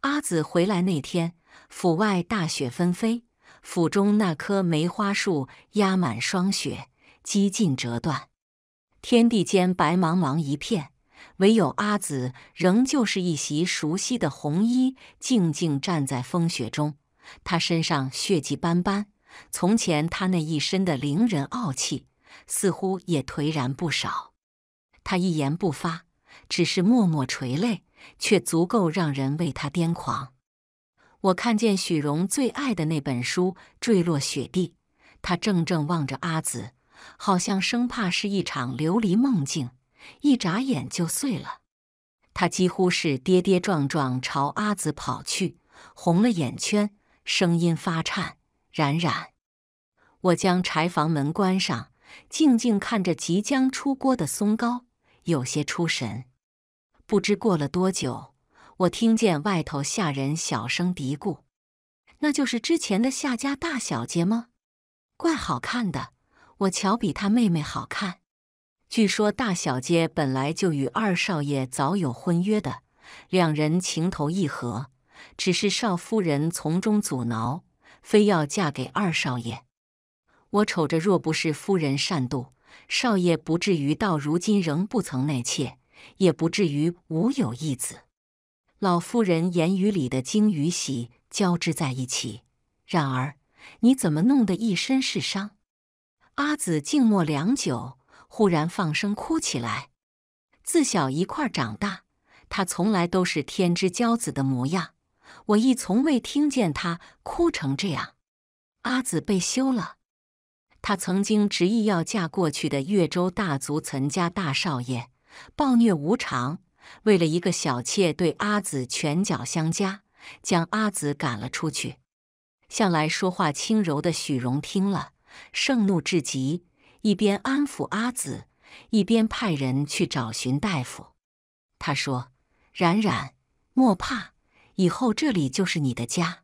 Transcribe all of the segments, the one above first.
阿紫回来那天，府外大雪纷飞，府中那棵梅花树压满霜雪，几近折断。天地间白茫茫一片，唯有阿紫仍旧是一袭熟悉的红衣，静静站在风雪中。他身上血迹斑斑，从前他那一身的凌人傲气，似乎也颓然不少。他一言不发，只是默默垂泪。却足够让人为他癫狂。我看见许荣最爱的那本书坠落雪地，他怔怔望着阿紫，好像生怕是一场琉璃梦境，一眨眼就碎了。他几乎是跌跌撞撞朝阿紫跑去，红了眼圈，声音发颤：“冉冉。”我将柴房门关上，静静看着即将出锅的松糕，有些出神。不知过了多久，我听见外头下人小声嘀咕：“那就是之前的夏家大小姐吗？怪好看的，我瞧比她妹妹好看。据说大小姐本来就与二少爷早有婚约的，两人情投意合，只是少夫人从中阻挠，非要嫁给二少爷。我瞅着，若不是夫人善妒，少爷不至于到如今仍不曾纳妾。”也不至于无有一子。老夫人言语里的惊与喜交织在一起。然而，你怎么弄得一身是伤？阿紫静默良久，忽然放声哭起来。自小一块长大，他从来都是天之骄子的模样，我亦从未听见他哭成这样。阿紫被休了，他曾经执意要嫁过去的岳州大族岑家大少爷。暴虐无常，为了一个小妾，对阿紫拳脚相加，将阿紫赶了出去。向来说话轻柔的许荣听了，盛怒至极，一边安抚阿紫，一边派人去找寻大夫。他说：“冉冉，莫怕，以后这里就是你的家。”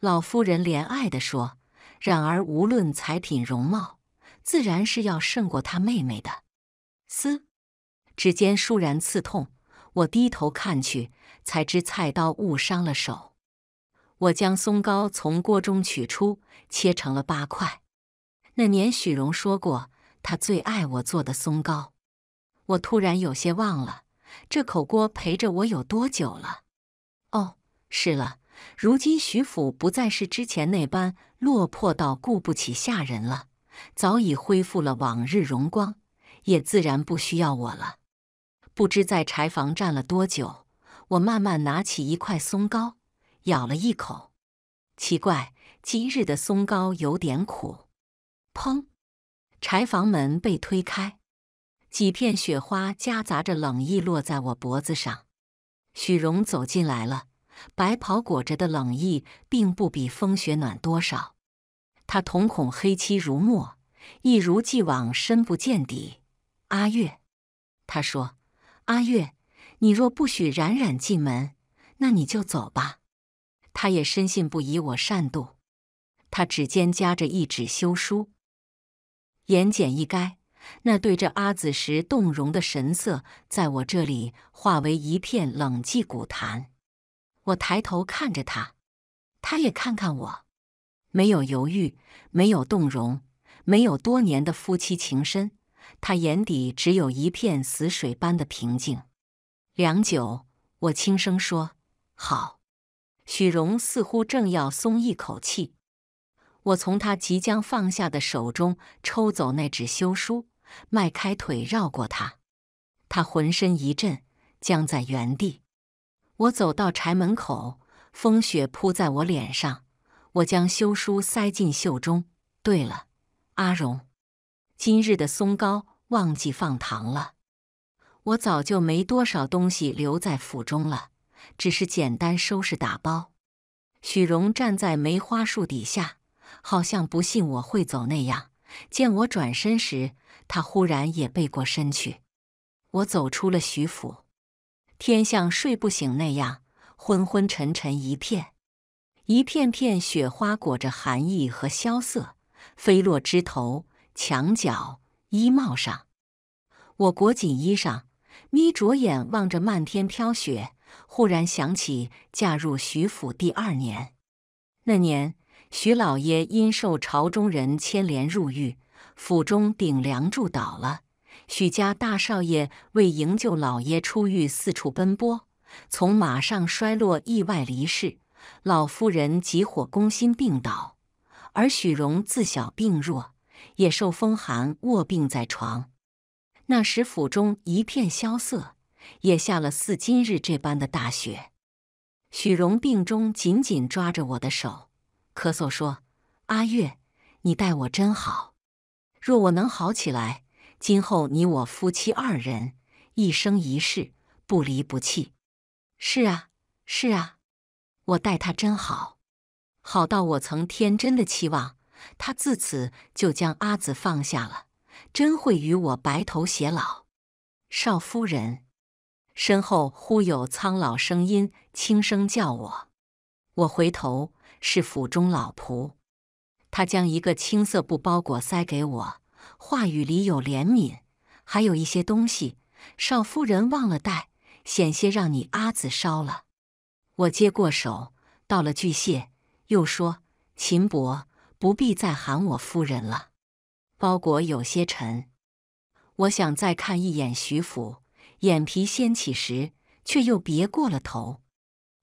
老夫人怜爱地说：“冉儿，无论才品容貌，自然是要胜过他妹妹的。”嘶。指尖倏然刺痛，我低头看去，才知菜刀误伤了手。我将松糕从锅中取出，切成了八块。那年许荣说过，他最爱我做的松糕。我突然有些忘了，这口锅陪着我有多久了？哦，是了，如今徐府不再是之前那般落魄到顾不起下人了，早已恢复了往日荣光，也自然不需要我了。不知在柴房站了多久，我慢慢拿起一块松糕，咬了一口。奇怪，今日的松糕有点苦。砰！柴房门被推开，几片雪花夹杂着冷意落在我脖子上。许荣走进来了，白袍裹着的冷意并不比风雪暖多少。他瞳孔黑漆如墨，一如既往深不见底。阿月，他说。阿月，你若不许冉冉进门，那你就走吧。他也深信不疑我善妒，他指尖夹着一纸休书，言简意赅。那对着阿紫时动容的神色，在我这里化为一片冷寂古潭。我抬头看着他，他也看看我，没有犹豫，没有动容，没有多年的夫妻情深。他眼底只有一片死水般的平静。良久，我轻声说：“好。”许荣似乎正要松一口气，我从他即将放下的手中抽走那纸休书，迈开腿绕过他。他浑身一震，僵在原地。我走到柴门口，风雪扑在我脸上，我将休书塞进袖中。对了，阿荣，今日的松糕。忘记放糖了，我早就没多少东西留在府中了，只是简单收拾打包。许荣站在梅花树底下，好像不信我会走那样。见我转身时，他忽然也背过身去。我走出了徐府，天像睡不醒那样昏昏沉沉一片，一片片雪花裹着寒意和萧瑟，飞落枝头、墙角。衣帽上，我裹紧衣裳，眯着眼望着漫天飘雪。忽然想起嫁入徐府第二年，那年徐老爷因受朝中人牵连入狱，府中顶梁柱倒了。许家大少爷为营救老爷出狱，四处奔波，从马上摔落，意外离世。老夫人急火攻心病倒，而许荣自小病弱。也受风寒，卧病在床。那时府中一片萧瑟，也下了似今日这般的大雪。许荣病中紧紧抓着我的手，咳嗽说：“阿月，你待我真好。若我能好起来，今后你我夫妻二人，一生一世不离不弃。”是啊，是啊，我待他真好，好到我曾天真的期望。他自此就将阿紫放下了，真会与我白头偕老。少夫人身后忽有苍老声音轻声叫我，我回头是府中老仆，他将一个青色布包裹塞给我，话语里有怜悯，还有一些东西。少夫人忘了带，险些让你阿紫烧了。我接过手，道了句谢，又说：“秦伯。”不必再喊我夫人了。包裹有些沉，我想再看一眼徐府，眼皮掀起时却又别过了头。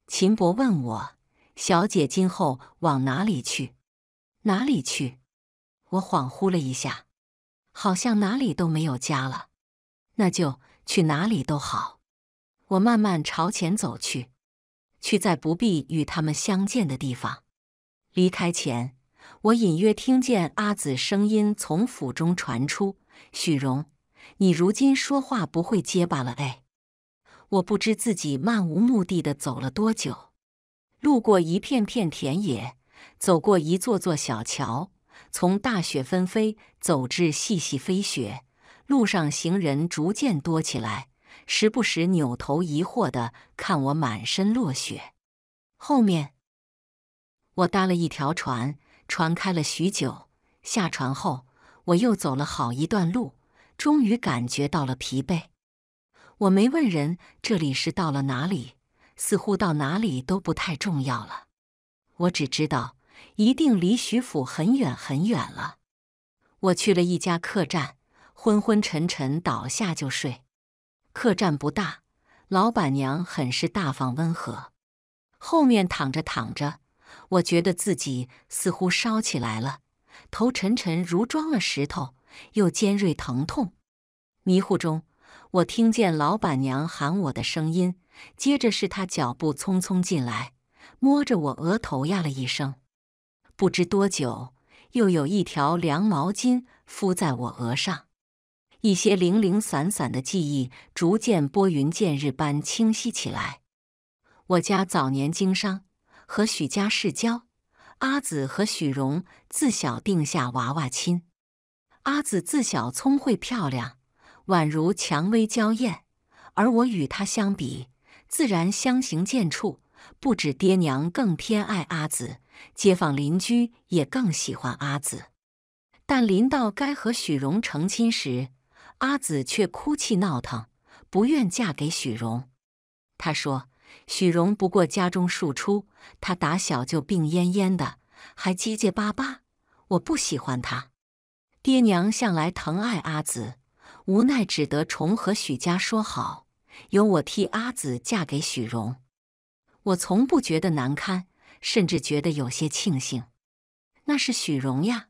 秦伯问我：“小姐今后往哪里去？”“哪里去？”我恍惚了一下，好像哪里都没有家了。那就去哪里都好。我慢慢朝前走去，去在不必与他们相见的地方。离开前。我隐约听见阿紫声音从府中传出：“许荣，你如今说话不会结巴了哎。”我不知自己漫无目的的走了多久，路过一片片田野，走过一座座小桥，从大雪纷飞走至细细飞雪。路上行人逐渐多起来，时不时扭头疑惑的看我满身落雪。后面，我搭了一条船。船开了许久，下船后我又走了好一段路，终于感觉到了疲惫。我没问人这里是到了哪里，似乎到哪里都不太重要了。我只知道一定离徐府很远很远了。我去了一家客栈，昏昏沉沉倒下就睡。客栈不大，老板娘很是大方温和。后面躺着躺着。我觉得自己似乎烧起来了，头沉沉如装了石头，又尖锐疼痛。迷糊中，我听见老板娘喊我的声音，接着是她脚步匆匆进来，摸着我额头呀了一声。不知多久，又有一条凉毛巾敷在我额上，一些零零散散的记忆逐渐拨云见日般清晰起来。我家早年经商。和许家世交，阿紫和许荣自小定下娃娃亲。阿紫自小聪慧漂亮，宛如蔷薇娇艳，而我与她相比，自然相形见绌。不止爹娘更偏爱阿紫，街坊邻居也更喜欢阿紫。但临到该和许荣成亲时，阿紫却哭泣闹腾，不愿嫁给许荣。她说。许荣不过家中庶出，他打小就病恹恹的，还结结巴巴。我不喜欢他，爹娘向来疼爱阿紫，无奈只得重和许家说好，由我替阿紫嫁给许荣。我从不觉得难堪，甚至觉得有些庆幸。那是许荣呀，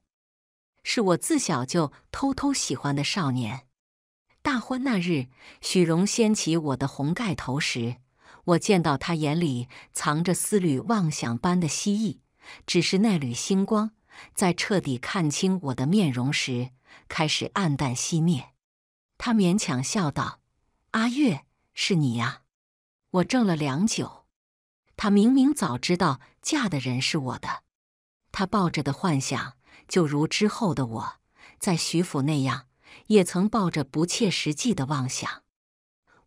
是我自小就偷偷喜欢的少年。大婚那日，许荣掀起我的红盖头时。我见到他眼里藏着丝缕妄想般的希冀，只是那缕星光在彻底看清我的面容时开始暗淡熄灭。他勉强笑道：“阿月，是你呀。”我怔了良久。他明明早知道嫁的人是我的，他抱着的幻想就如之后的我在徐府那样，也曾抱着不切实际的妄想。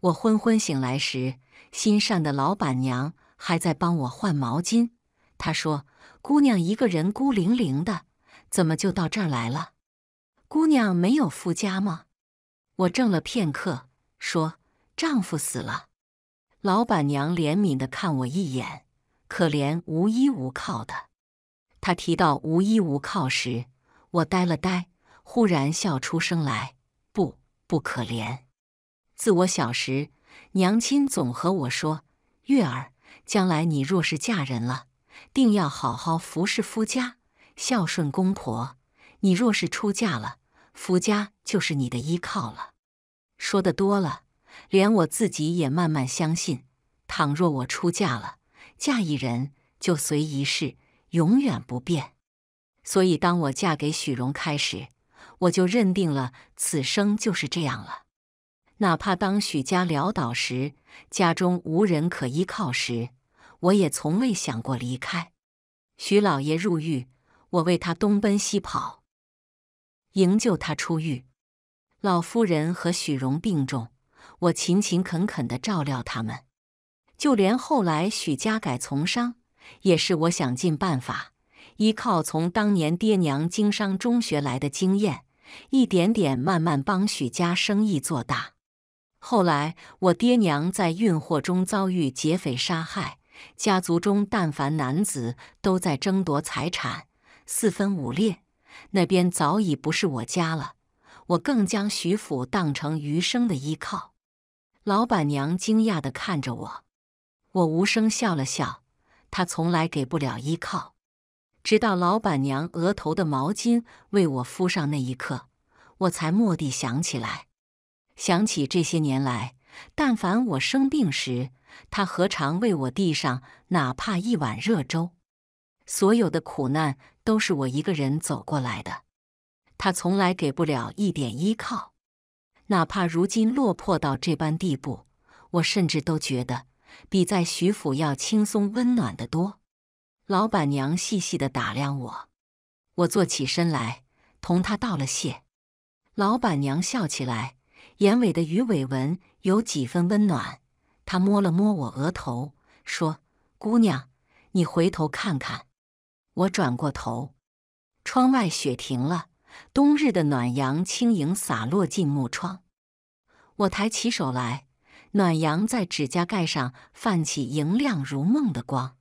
我昏昏醒来时。心善的老板娘还在帮我换毛巾。她说：“姑娘一个人孤零零的，怎么就到这儿来了？姑娘没有夫家吗？”我怔了片刻，说：“丈夫死了。”老板娘怜悯的看我一眼，可怜无依无靠的。她提到无依无靠时，我呆了呆，忽然笑出声来：“不，不可怜。自我小时。”娘亲总和我说：“月儿，将来你若是嫁人了，定要好好服侍夫家，孝顺公婆。你若是出嫁了，夫家就是你的依靠了。”说的多了，连我自己也慢慢相信。倘若我出嫁了，嫁一人就随一世，永远不变。所以，当我嫁给许荣开时，我就认定了此生就是这样了。哪怕当许家潦倒时，家中无人可依靠时，我也从未想过离开。许老爷入狱，我为他东奔西跑，营救他出狱。老夫人和许荣病重，我勤勤恳恳地照料他们。就连后来许家改从商，也是我想尽办法，依靠从当年爹娘经商中学来的经验，一点点慢慢帮许家生意做大。后来，我爹娘在运货中遭遇劫匪杀害，家族中但凡男子都在争夺财产，四分五裂。那边早已不是我家了，我更将徐府当成余生的依靠。老板娘惊讶地看着我，我无声笑了笑。她从来给不了依靠，直到老板娘额头的毛巾为我敷上那一刻，我才蓦地想起来。想起这些年来，但凡我生病时，他何尝为我递上哪怕一碗热粥？所有的苦难都是我一个人走过来的，他从来给不了一点依靠。哪怕如今落魄到这般地步，我甚至都觉得比在徐府要轻松温暖得多。老板娘细细的打量我，我坐起身来，同她道了谢。老板娘笑起来。眼尾的鱼尾纹有几分温暖，他摸了摸我额头，说：“姑娘，你回头看看。”我转过头，窗外雪停了，冬日的暖阳轻盈洒落进木窗。我抬起手来，暖阳在指甲盖上泛起莹亮如梦的光。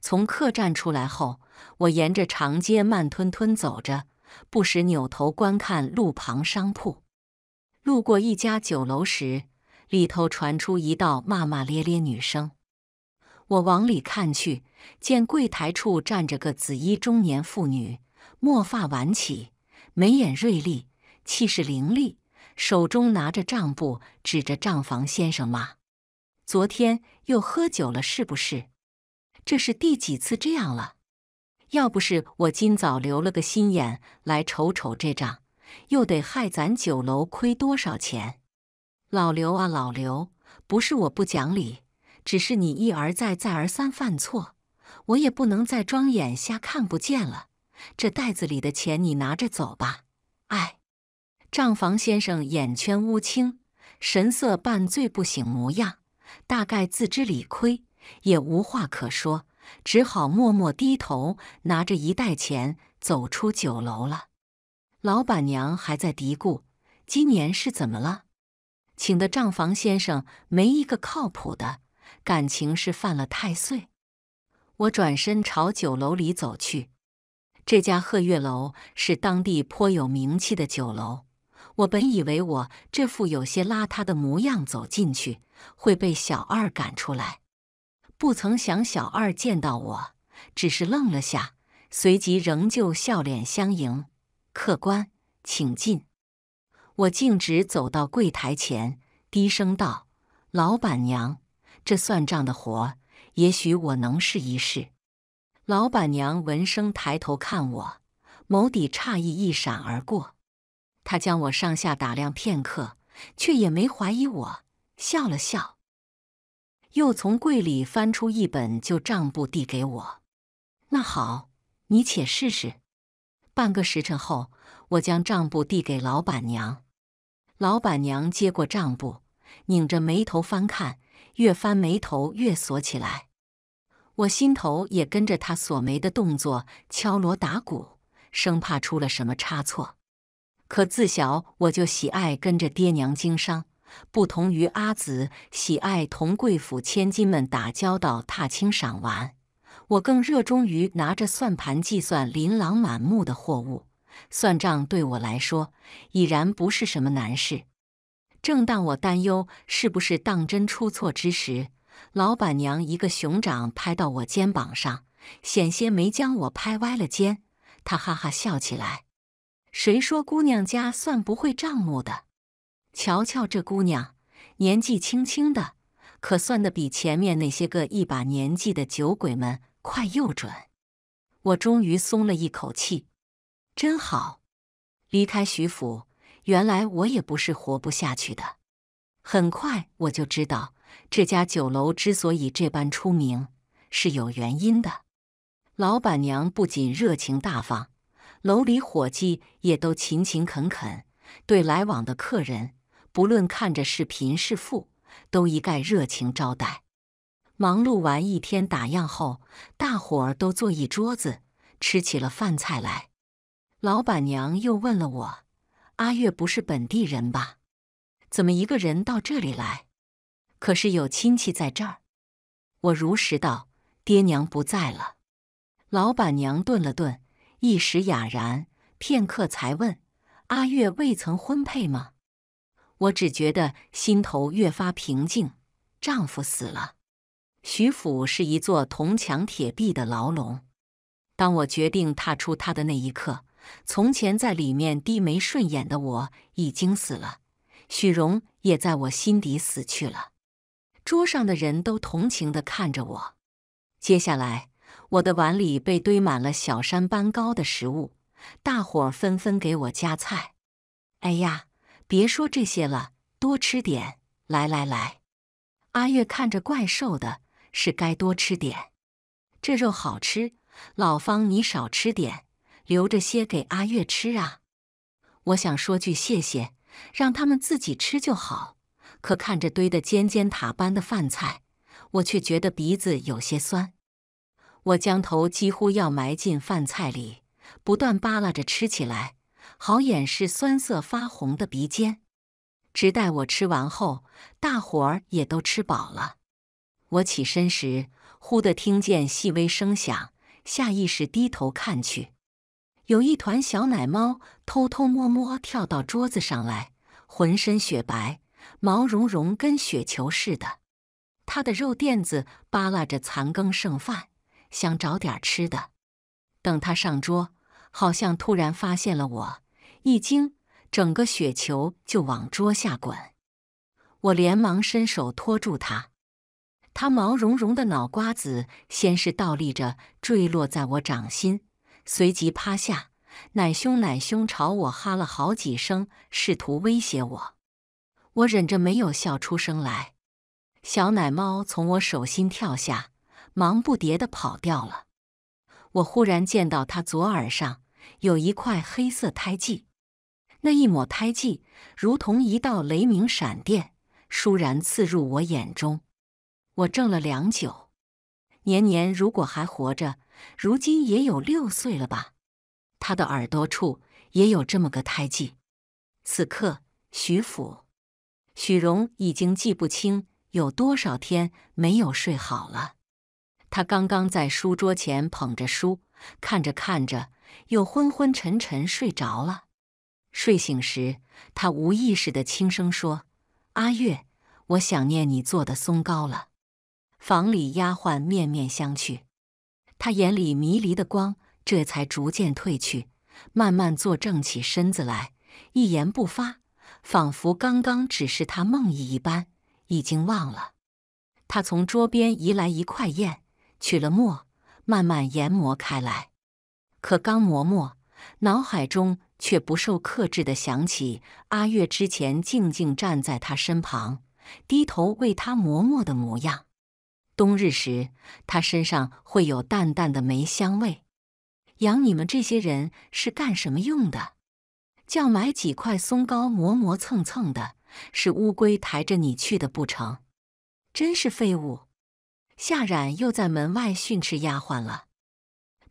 从客栈出来后，我沿着长街慢吞吞走着，不时扭头观看路旁商铺。路过一家酒楼时，里头传出一道骂骂咧咧女声。我往里看去，见柜台处站着个紫衣中年妇女，墨发挽起，眉眼锐利，气势凌厉，手中拿着账簿，指着账房先生骂：“昨天又喝酒了是不是？这是第几次这样了？要不是我今早留了个心眼来瞅瞅这账。”又得害咱酒楼亏多少钱？老刘啊，老刘，不是我不讲理，只是你一而再、再而三犯错，我也不能再装眼瞎看不见了。这袋子里的钱你拿着走吧。哎，账房先生眼圈乌青，神色半醉不醒模样，大概自知理亏，也无话可说，只好默默低头拿着一袋钱走出酒楼了。老板娘还在嘀咕：“今年是怎么了？请的账房先生没一个靠谱的，感情是犯了太岁。”我转身朝酒楼里走去。这家鹤月楼是当地颇有名气的酒楼。我本以为我这副有些邋遢的模样走进去会被小二赶出来，不曾想小二见到我只是愣了下，随即仍旧笑脸相迎。客官，请进。我径直走到柜台前，低声道：“老板娘，这算账的活，也许我能试一试。”老板娘闻声抬头看我，眸底诧异一闪而过。她将我上下打量片刻，却也没怀疑我，笑了笑，又从柜里翻出一本旧账簿递给我：“那好，你且试试。”半个时辰后，我将账簿递给老板娘。老板娘接过账簿，拧着眉头翻看，越翻眉头越锁起来。我心头也跟着他锁眉的动作敲锣打鼓，生怕出了什么差错。可自小我就喜爱跟着爹娘经商，不同于阿紫喜爱同贵府千金们打交道、踏青赏玩。我更热衷于拿着算盘计算琳琅满目的货物，算账对我来说已然不是什么难事。正当我担忧是不是当真出错之时，老板娘一个熊掌拍到我肩膀上，险些没将我拍歪了肩。她哈哈笑起来：“谁说姑娘家算不会账目的？瞧瞧这姑娘，年纪轻轻的，可算得比前面那些个一把年纪的酒鬼们。”快又转，我终于松了一口气，真好。离开徐府，原来我也不是活不下去的。很快我就知道，这家酒楼之所以这般出名，是有原因的。老板娘不仅热情大方，楼里伙计也都勤勤恳恳，对来往的客人，不论看着是贫是富，都一概热情招待。忙碌完一天打样后，大伙儿都坐一桌子吃起了饭菜来。老板娘又问了我：“阿月不是本地人吧？怎么一个人到这里来？可是有亲戚在这儿？”我如实道：“爹娘不在了。”老板娘顿了顿，一时哑然，片刻才问：“阿月未曾婚配吗？”我只觉得心头越发平静。丈夫死了。徐府是一座铜墙铁壁的牢笼。当我决定踏出它的那一刻，从前在里面低眉顺眼的我已经死了。许荣也在我心底死去了。桌上的人都同情地看着我。接下来，我的碗里被堆满了小山般高的食物，大伙纷纷给我夹菜。哎呀，别说这些了，多吃点，来来来。阿月看着怪瘦的。是该多吃点，这肉好吃。老方，你少吃点，留着些给阿月吃啊。我想说句谢谢，让他们自己吃就好。可看着堆的尖尖塔般的饭菜，我却觉得鼻子有些酸。我将头几乎要埋进饭菜里，不断扒拉着吃起来，好掩饰酸涩发红的鼻尖。直待我吃完后，大伙儿也都吃饱了。我起身时，忽的听见细微声响，下意识低头看去，有一团小奶猫偷偷摸摸跳到桌子上来，浑身雪白，毛茸茸，跟雪球似的。它的肉垫子扒拉着残羹剩饭，想找点吃的。等它上桌，好像突然发现了我，一惊，整个雪球就往桌下滚。我连忙伸手托住它。它毛茸茸的脑瓜子先是倒立着坠落在我掌心，随即趴下，奶凶奶凶朝我哈了好几声，试图威胁我。我忍着没有笑出声来。小奶猫从我手心跳下，忙不迭地跑掉了。我忽然见到它左耳上有一块黑色胎记，那一抹胎记如同一道雷鸣闪电，倏然刺入我眼中。我怔了良久，年年如果还活着，如今也有六岁了吧？他的耳朵处也有这么个胎记。此刻，许府，许荣已经记不清有多少天没有睡好了。他刚刚在书桌前捧着书，看着看着，又昏昏沉沉睡着了。睡醒时，他无意识的轻声说：“阿月，我想念你做的松糕了。”房里丫鬟面面相觑，他眼里迷离的光这才逐渐褪去，慢慢坐正起身子来，一言不发，仿佛刚刚只是他梦呓一般，已经忘了。他从桌边移来一块砚，取了墨，慢慢研磨开来。可刚磨墨，脑海中却不受克制地想起阿月之前静静站在他身旁，低头为他磨墨的模样。冬日时，他身上会有淡淡的梅香味。养你们这些人是干什么用的？叫买几块松糕，磨磨蹭蹭的，是乌龟抬着你去的不成？真是废物！夏冉又在门外训斥丫鬟了。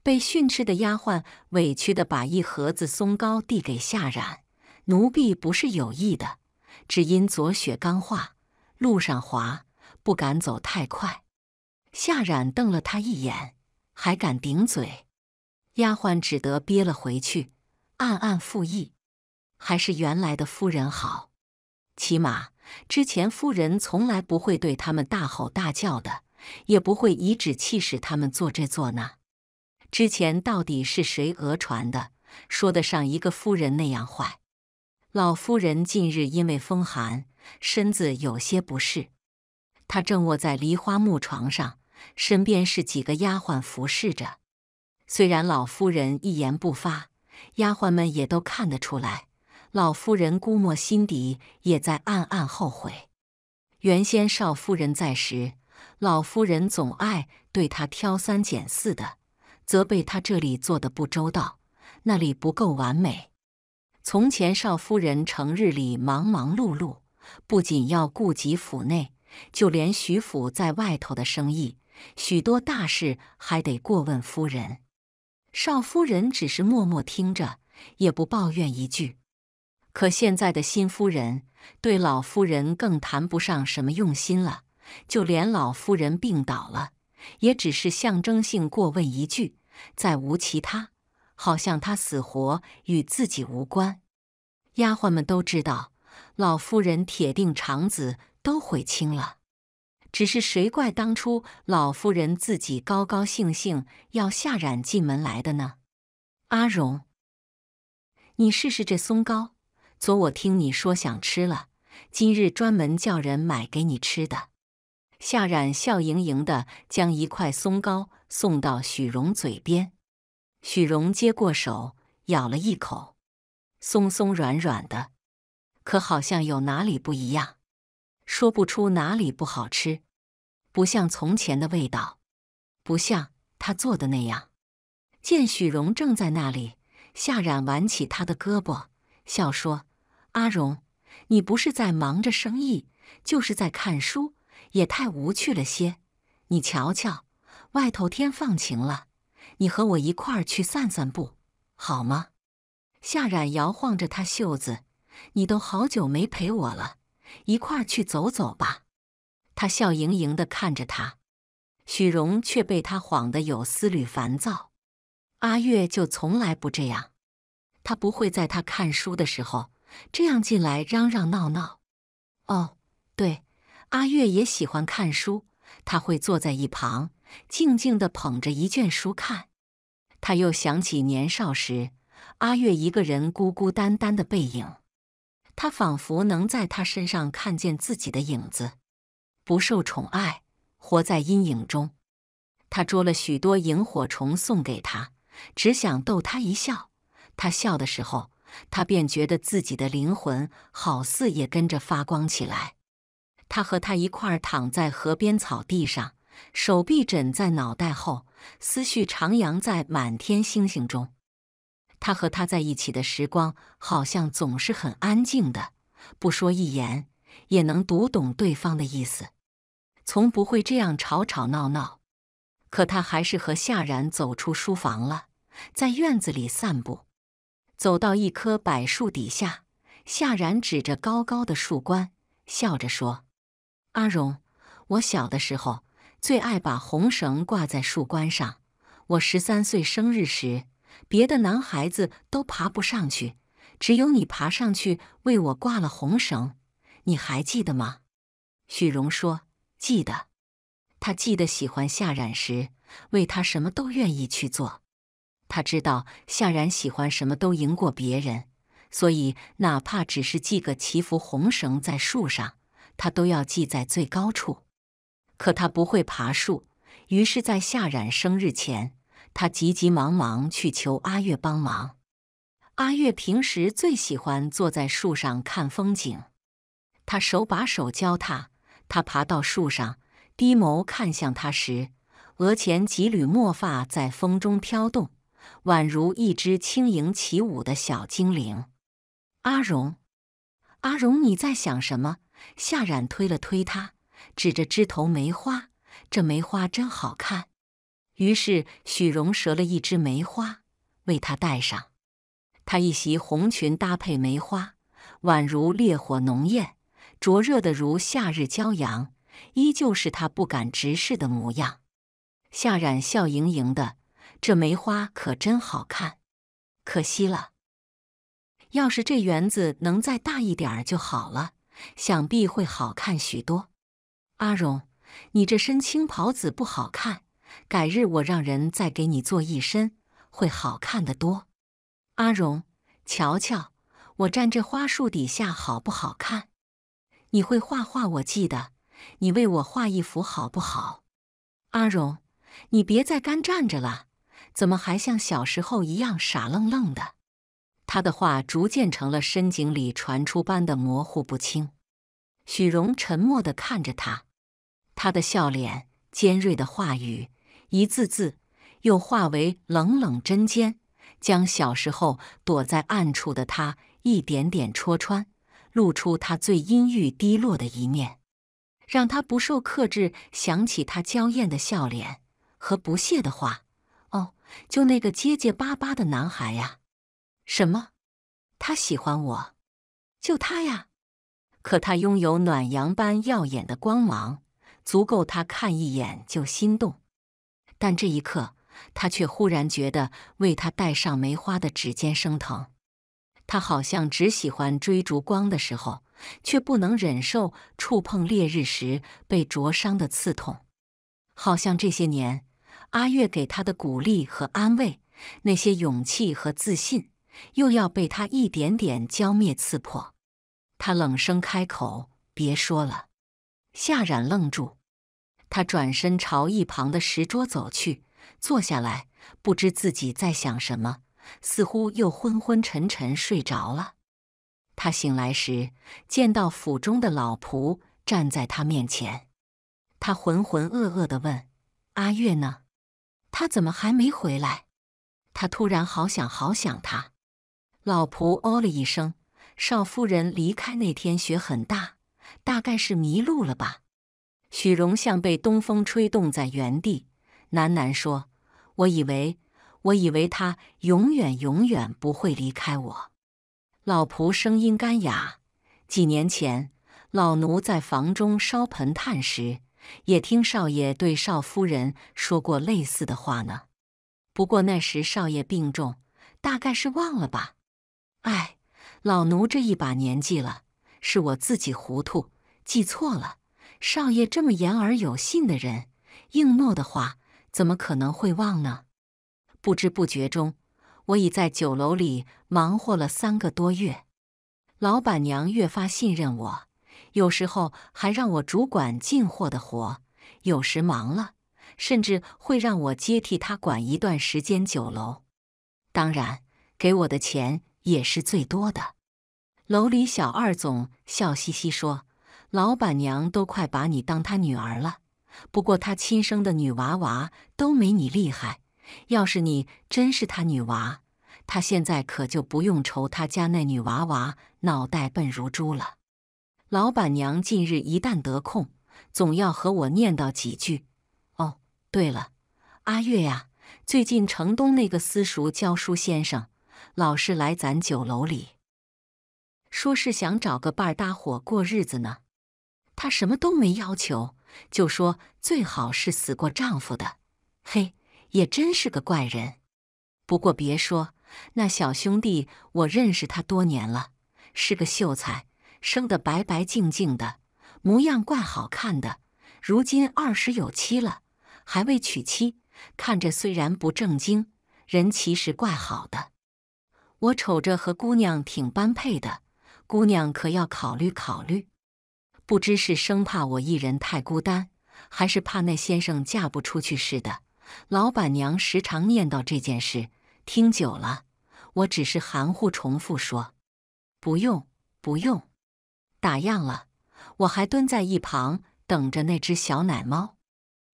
被训斥的丫鬟委屈的把一盒子松糕递给夏冉：“奴婢不是有意的，只因昨雪刚化，路上滑，不敢走太快。”夏冉瞪了他一眼，还敢顶嘴？丫鬟只得憋了回去，暗暗附议：还是原来的夫人好，起码之前夫人从来不会对他们大吼大叫的，也不会颐指气使他们做这做那。之前到底是谁讹传的？说得上一个夫人那样坏？老夫人近日因为风寒，身子有些不适，她正卧在梨花木床上。身边是几个丫鬟服侍着，虽然老夫人一言不发，丫鬟们也都看得出来，老夫人估摸心底也在暗暗后悔。原先少夫人在时，老夫人总爱对她挑三拣四的，责备她这里做的不周到，那里不够完美。从前少夫人成日里忙忙碌碌，不仅要顾及府内，就连徐府在外头的生意。许多大事还得过问夫人，少夫人只是默默听着，也不抱怨一句。可现在的新夫人对老夫人更谈不上什么用心了，就连老夫人病倒了，也只是象征性过问一句，再无其他，好像她死活与自己无关。丫鬟们都知道，老夫人铁定肠子都悔青了。只是谁怪当初老夫人自己高高兴兴要夏染进门来的呢？阿荣，你试试这松糕。昨我听你说想吃了，今日专门叫人买给你吃的。夏冉笑盈盈的将一块松糕送到许荣嘴边，许荣接过手咬了一口，松松软软的，可好像有哪里不一样，说不出哪里不好吃。不像从前的味道，不像他做的那样。见许荣正在那里，夏冉挽起他的胳膊，笑说：“阿荣，你不是在忙着生意，就是在看书，也太无趣了些。你瞧瞧，外头天放晴了，你和我一块儿去散散步好吗？”夏冉摇晃着他袖子：“你都好久没陪我了，一块儿去走走吧。”他笑盈盈地看着他，许荣却被他晃得有丝缕烦躁。阿月就从来不这样，他不会在他看书的时候这样进来嚷嚷闹闹。哦，对，阿月也喜欢看书，他会坐在一旁静静地捧着一卷书看。他又想起年少时阿月一个人孤孤单单的背影，他仿佛能在他身上看见自己的影子。不受宠爱，活在阴影中。他捉了许多萤火虫送给他，只想逗他一笑。他笑的时候，他便觉得自己的灵魂好似也跟着发光起来。他和他一块躺在河边草地上，手臂枕在脑袋后，思绪徜徉在满天星星中。他和他在一起的时光，好像总是很安静的，不说一言，也能读懂对方的意思。从不会这样吵吵闹闹，可他还是和夏然走出书房了，在院子里散步。走到一棵柏树底下，夏然指着高高的树冠，笑着说：“阿荣，我小的时候最爱把红绳挂在树冠上。我十三岁生日时，别的男孩子都爬不上去，只有你爬上去为我挂了红绳。你还记得吗？”许荣说。记得，他记得喜欢夏冉时，为他什么都愿意去做。他知道夏冉喜欢什么都赢过别人，所以哪怕只是系个祈福红绳在树上，他都要系在最高处。可他不会爬树，于是，在夏冉生日前，他急急忙忙去求阿月帮忙。阿月平时最喜欢坐在树上看风景，他手把手教他。他爬到树上，低眸看向他时，额前几缕墨发在风中飘动，宛如一只轻盈起舞的小精灵。阿荣，阿荣，你在想什么？夏冉推了推他，指着枝头梅花，这梅花真好看。于是许荣折了一枝梅花，为他戴上。他一袭红裙搭配梅花，宛如烈火浓艳。灼热的如夏日骄阳，依旧是他不敢直视的模样。夏染笑盈盈的，这梅花可真好看。可惜了，要是这园子能再大一点儿就好了，想必会好看许多。阿荣，你这身青袍子不好看，改日我让人再给你做一身，会好看的多。阿荣，瞧瞧，我站这花树底下好不好看？你会画画，我记得，你为我画一幅好不好？阿荣，你别再干站着了，怎么还像小时候一样傻愣愣的？他的话逐渐成了深井里传出般的模糊不清。许荣沉默的看着他，他的笑脸，尖锐的话语，一字字，又化为冷冷针尖，将小时候躲在暗处的他一点点戳穿。露出他最阴郁低落的一面，让他不受克制想起他娇艳的笑脸和不屑的话。哦，就那个结结巴巴的男孩呀，什么？他喜欢我？就他呀？可他拥有暖阳般耀眼的光芒，足够他看一眼就心动。但这一刻，他却忽然觉得为他带上梅花的指尖生疼。他好像只喜欢追逐光的时候，却不能忍受触碰烈日时被灼伤的刺痛。好像这些年，阿月给他的鼓励和安慰，那些勇气和自信，又要被他一点点浇灭、刺破。他冷声开口：“别说了。”夏冉愣住，他转身朝一旁的石桌走去，坐下来，不知自己在想什么。似乎又昏昏沉沉睡着了。他醒来时，见到府中的老仆站在他面前。他浑浑噩噩地问：“阿月呢？他怎么还没回来？”他突然好想好想他。老仆哦了一声：“少夫人离开那天雪很大，大概是迷路了吧。”许荣像被东风吹动，在原地喃喃说：“我以为。”我以为他永远永远不会离开我。老仆声音干哑。几年前，老奴在房中烧盆炭时，也听少爷对少夫人说过类似的话呢。不过那时少爷病重，大概是忘了吧。哎，老奴这一把年纪了，是我自己糊涂，记错了。少爷这么言而有信的人，应诺的话怎么可能会忘呢？不知不觉中，我已在酒楼里忙活了三个多月。老板娘越发信任我，有时候还让我主管进货的活，有时忙了，甚至会让我接替她管一段时间酒楼。当然，给我的钱也是最多的。楼里小二总笑嘻嘻说：“老板娘都快把你当她女儿了，不过她亲生的女娃娃都没你厉害。”要是你真是他女娃，他现在可就不用愁他家那女娃娃脑袋笨如猪了。老板娘近日一旦得空，总要和我念叨几句。哦，对了，阿月呀，最近城东那个私塾教书先生，老是来咱酒楼里，说是想找个伴儿搭伙过日子呢。他什么都没要求，就说最好是死过丈夫的。嘿。也真是个怪人，不过别说那小兄弟，我认识他多年了，是个秀才，生得白白净净的，模样怪好看的。如今二十有七了，还未娶妻，看着虽然不正经，人其实怪好的。我瞅着和姑娘挺般配的，姑娘可要考虑考虑。不知是生怕我一人太孤单，还是怕那先生嫁不出去似的。老板娘时常念叨这件事，听久了，我只是含糊重复说：“不用，不用。”打烊了，我还蹲在一旁等着那只小奶猫。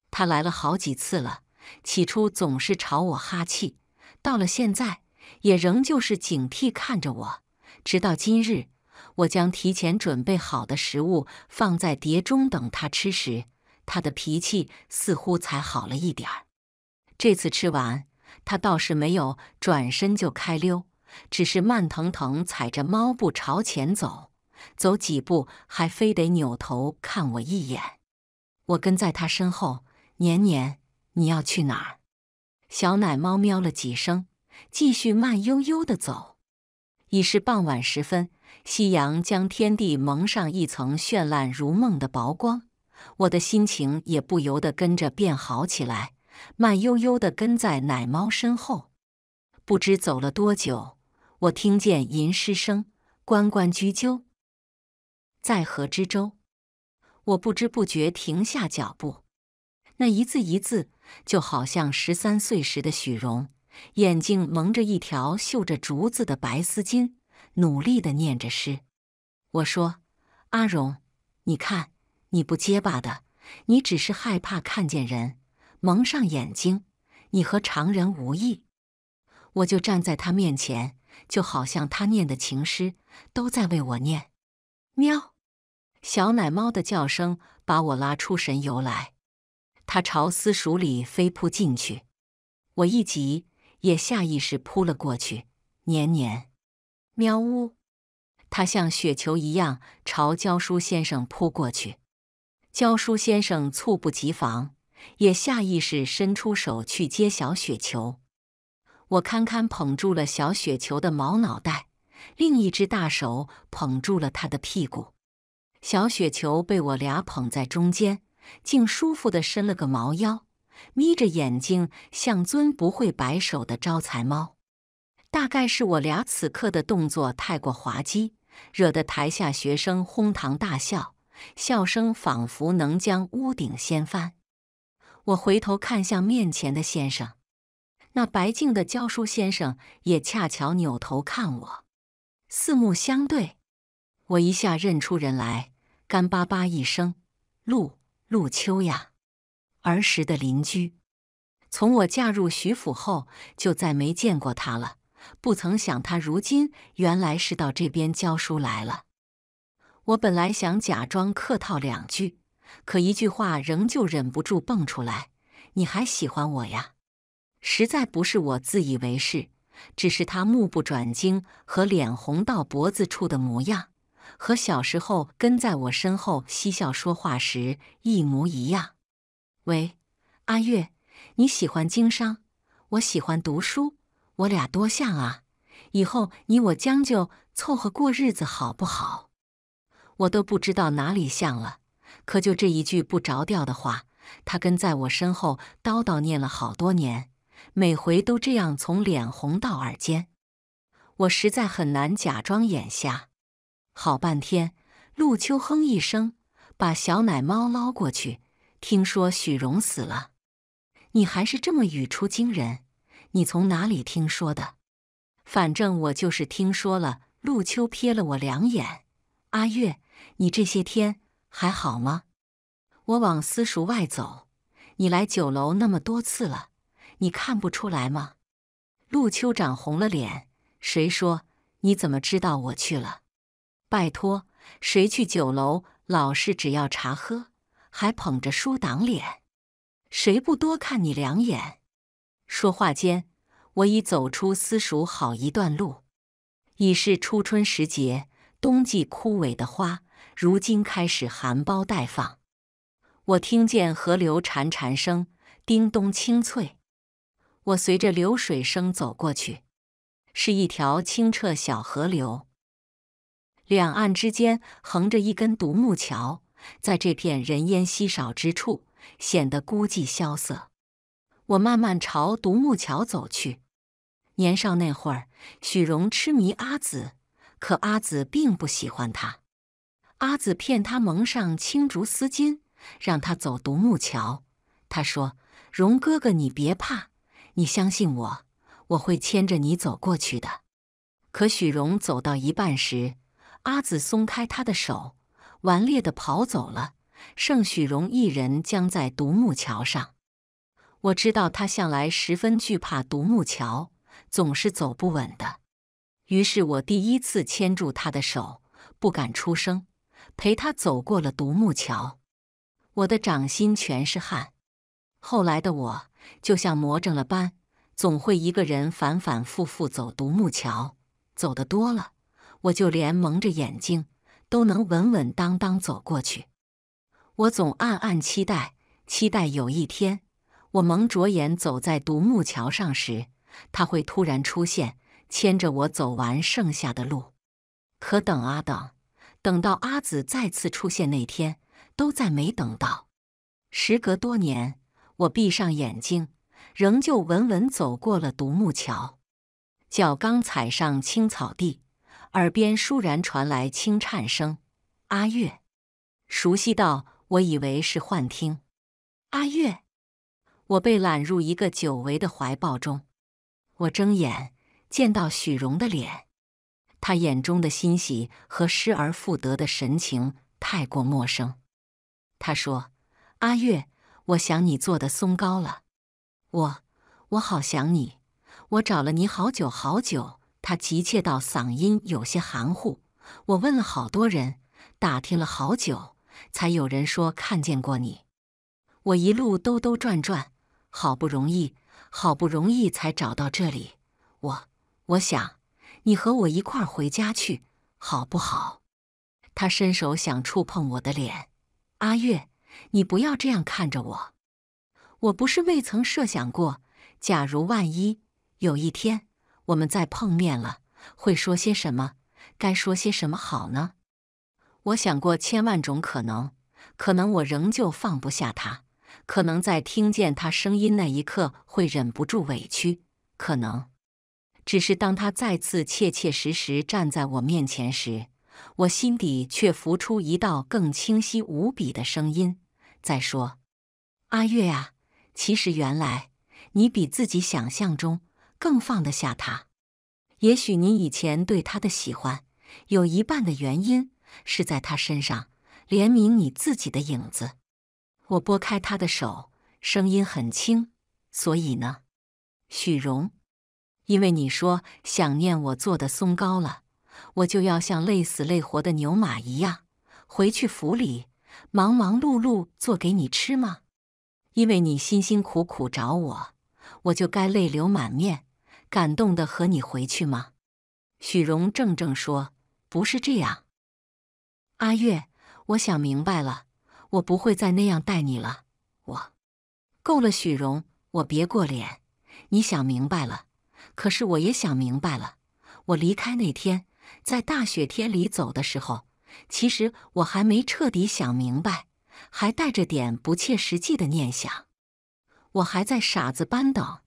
它来了好几次了，起初总是朝我哈气，到了现在也仍旧是警惕看着我。直到今日，我将提前准备好的食物放在碟中等它吃时，它的脾气似乎才好了一点儿。这次吃完，他倒是没有转身就开溜，只是慢腾腾踩着猫步朝前走，走几步还非得扭头看我一眼。我跟在他身后：“年年，你要去哪儿？”小奶猫喵了几声，继续慢悠悠的走。已是傍晚时分，夕阳将天地蒙上一层绚烂如梦的薄光，我的心情也不由得跟着变好起来。慢悠悠地跟在奶猫身后，不知走了多久，我听见吟诗声，关关雎鸠，在河之洲。我不知不觉停下脚步，那一字一字，就好像十三岁时的许荣，眼睛蒙着一条绣着竹子的白丝巾，努力地念着诗。我说：“阿荣，你看，你不结巴的，你只是害怕看见人。”蒙上眼睛，你和常人无异。我就站在他面前，就好像他念的情诗都在为我念。喵，小奶猫的叫声把我拉出神游来。它朝私塾里飞扑进去，我一急也下意识扑了过去，年年，喵呜，它像雪球一样朝教书先生扑过去，教书先生猝不及防。也下意识伸出手去接小雪球，我堪堪捧住了小雪球的毛脑袋，另一只大手捧住了它的屁股，小雪球被我俩捧在中间，竟舒服地伸了个毛腰，眯着眼睛像尊不会摆手的招财猫。大概是我俩此刻的动作太过滑稽，惹得台下学生哄堂大笑，笑声仿佛能将屋顶掀翻。我回头看向面前的先生，那白净的教书先生也恰巧扭头看我，四目相对，我一下认出人来，干巴巴一声：“陆陆秋呀，儿时的邻居，从我嫁入徐府后就再没见过他了，不曾想他如今原来是到这边教书来了。”我本来想假装客套两句。可一句话仍旧忍不住蹦出来：“你还喜欢我呀？”实在不是我自以为是，只是他目不转睛和脸红到脖子处的模样，和小时候跟在我身后嬉笑说话时一模一样。喂，阿月，你喜欢经商，我喜欢读书，我俩多像啊！以后你我将就凑合过日子好不好？我都不知道哪里像了。可就这一句不着调的话，他跟在我身后叨叨念了好多年，每回都这样从脸红到耳尖，我实在很难假装眼瞎。好半天，陆秋哼一声，把小奶猫捞过去。听说许荣死了，你还是这么语出惊人。你从哪里听说的？反正我就是听说了。陆秋瞥了我两眼。阿月，你这些天……还好吗？我往私塾外走，你来酒楼那么多次了，你看不出来吗？陆秋长红了脸。谁说？你怎么知道我去了？拜托，谁去酒楼老是只要茶喝，还捧着书挡脸？谁不多看你两眼？说话间，我已走出私塾好一段路。已是初春时节，冬季枯萎的花。如今开始含苞待放，我听见河流潺潺声，叮咚清脆。我随着流水声走过去，是一条清澈小河流，两岸之间横着一根独木桥，在这片人烟稀少之处显得孤寂萧瑟。我慢慢朝独木桥走去。年少那会儿，许荣痴迷阿紫，可阿紫并不喜欢他。阿紫骗他蒙上青竹丝巾，让他走独木桥。他说：“荣哥哥，你别怕，你相信我，我会牵着你走过去的。”可许荣走到一半时，阿紫松开他的手，顽劣地跑走了，剩许荣一人僵在独木桥上。我知道他向来十分惧怕独木桥，总是走不稳的。于是我第一次牵住他的手，不敢出声。陪他走过了独木桥，我的掌心全是汗。后来的我就像魔怔了般，总会一个人反反复复走独木桥。走得多了，我就连蒙着眼睛都能稳稳当当走过去。我总暗暗期待，期待有一天我蒙着眼走在独木桥上时，他会突然出现，牵着我走完剩下的路。可等啊等。等到阿紫再次出现那天，都再没等到。时隔多年，我闭上眼睛，仍旧稳稳走过了独木桥。脚刚踩上青草地，耳边倏然传来轻颤声：“阿月。”熟悉到我以为是幻听。“阿月！”我被揽入一个久违的怀抱中。我睁眼，见到许荣的脸。他眼中的欣喜和失而复得的神情太过陌生。他说：“阿月，我想你做的松糕了。我，我好想你。我找了你好久好久。”他急切到嗓音有些含糊。我问了好多人，打听了好久，才有人说看见过你。我一路兜兜转转，好不容易，好不容易才找到这里。我，我想。你和我一块儿回家去，好不好？他伸手想触碰我的脸。阿月，你不要这样看着我。我不是未曾设想过，假如万一有一天我们再碰面了，会说些什么？该说些什么好呢？我想过千万种可能，可能我仍旧放不下他，可能在听见他声音那一刻会忍不住委屈，可能。只是当他再次切切实实站在我面前时，我心底却浮出一道更清晰无比的声音，在说：“阿月啊，其实原来你比自己想象中更放得下他。也许你以前对他的喜欢，有一半的原因是在他身上怜悯你自己的影子。”我拨开他的手，声音很轻。所以呢，许荣。因为你说想念我做的松糕了，我就要像累死累活的牛马一样回去府里忙忙碌碌做给你吃吗？因为你辛辛苦苦找我，我就该泪流满面，感动的和你回去吗？许荣怔怔说：“不是这样，阿月，我想明白了，我不会再那样待你了。我够了，许荣，我别过脸。你想明白了。”可是我也想明白了，我离开那天，在大雪天里走的时候，其实我还没彻底想明白，还带着点不切实际的念想。我还在傻子班等，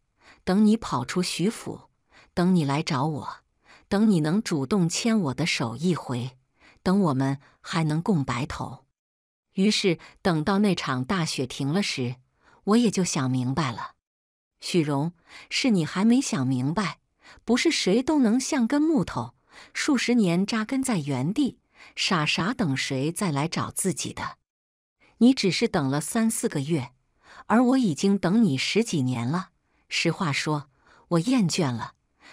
等你跑出徐府，等你来找我，等你能主动牵我的手一回，等我们还能共白头。于是等到那场大雪停了时，我也就想明白了。许荣，是你还没想明白，不是谁都能像根木头，数十年扎根在原地，傻傻等谁再来找自己的。你只是等了三四个月，而我已经等你十几年了。实话说，我厌倦了。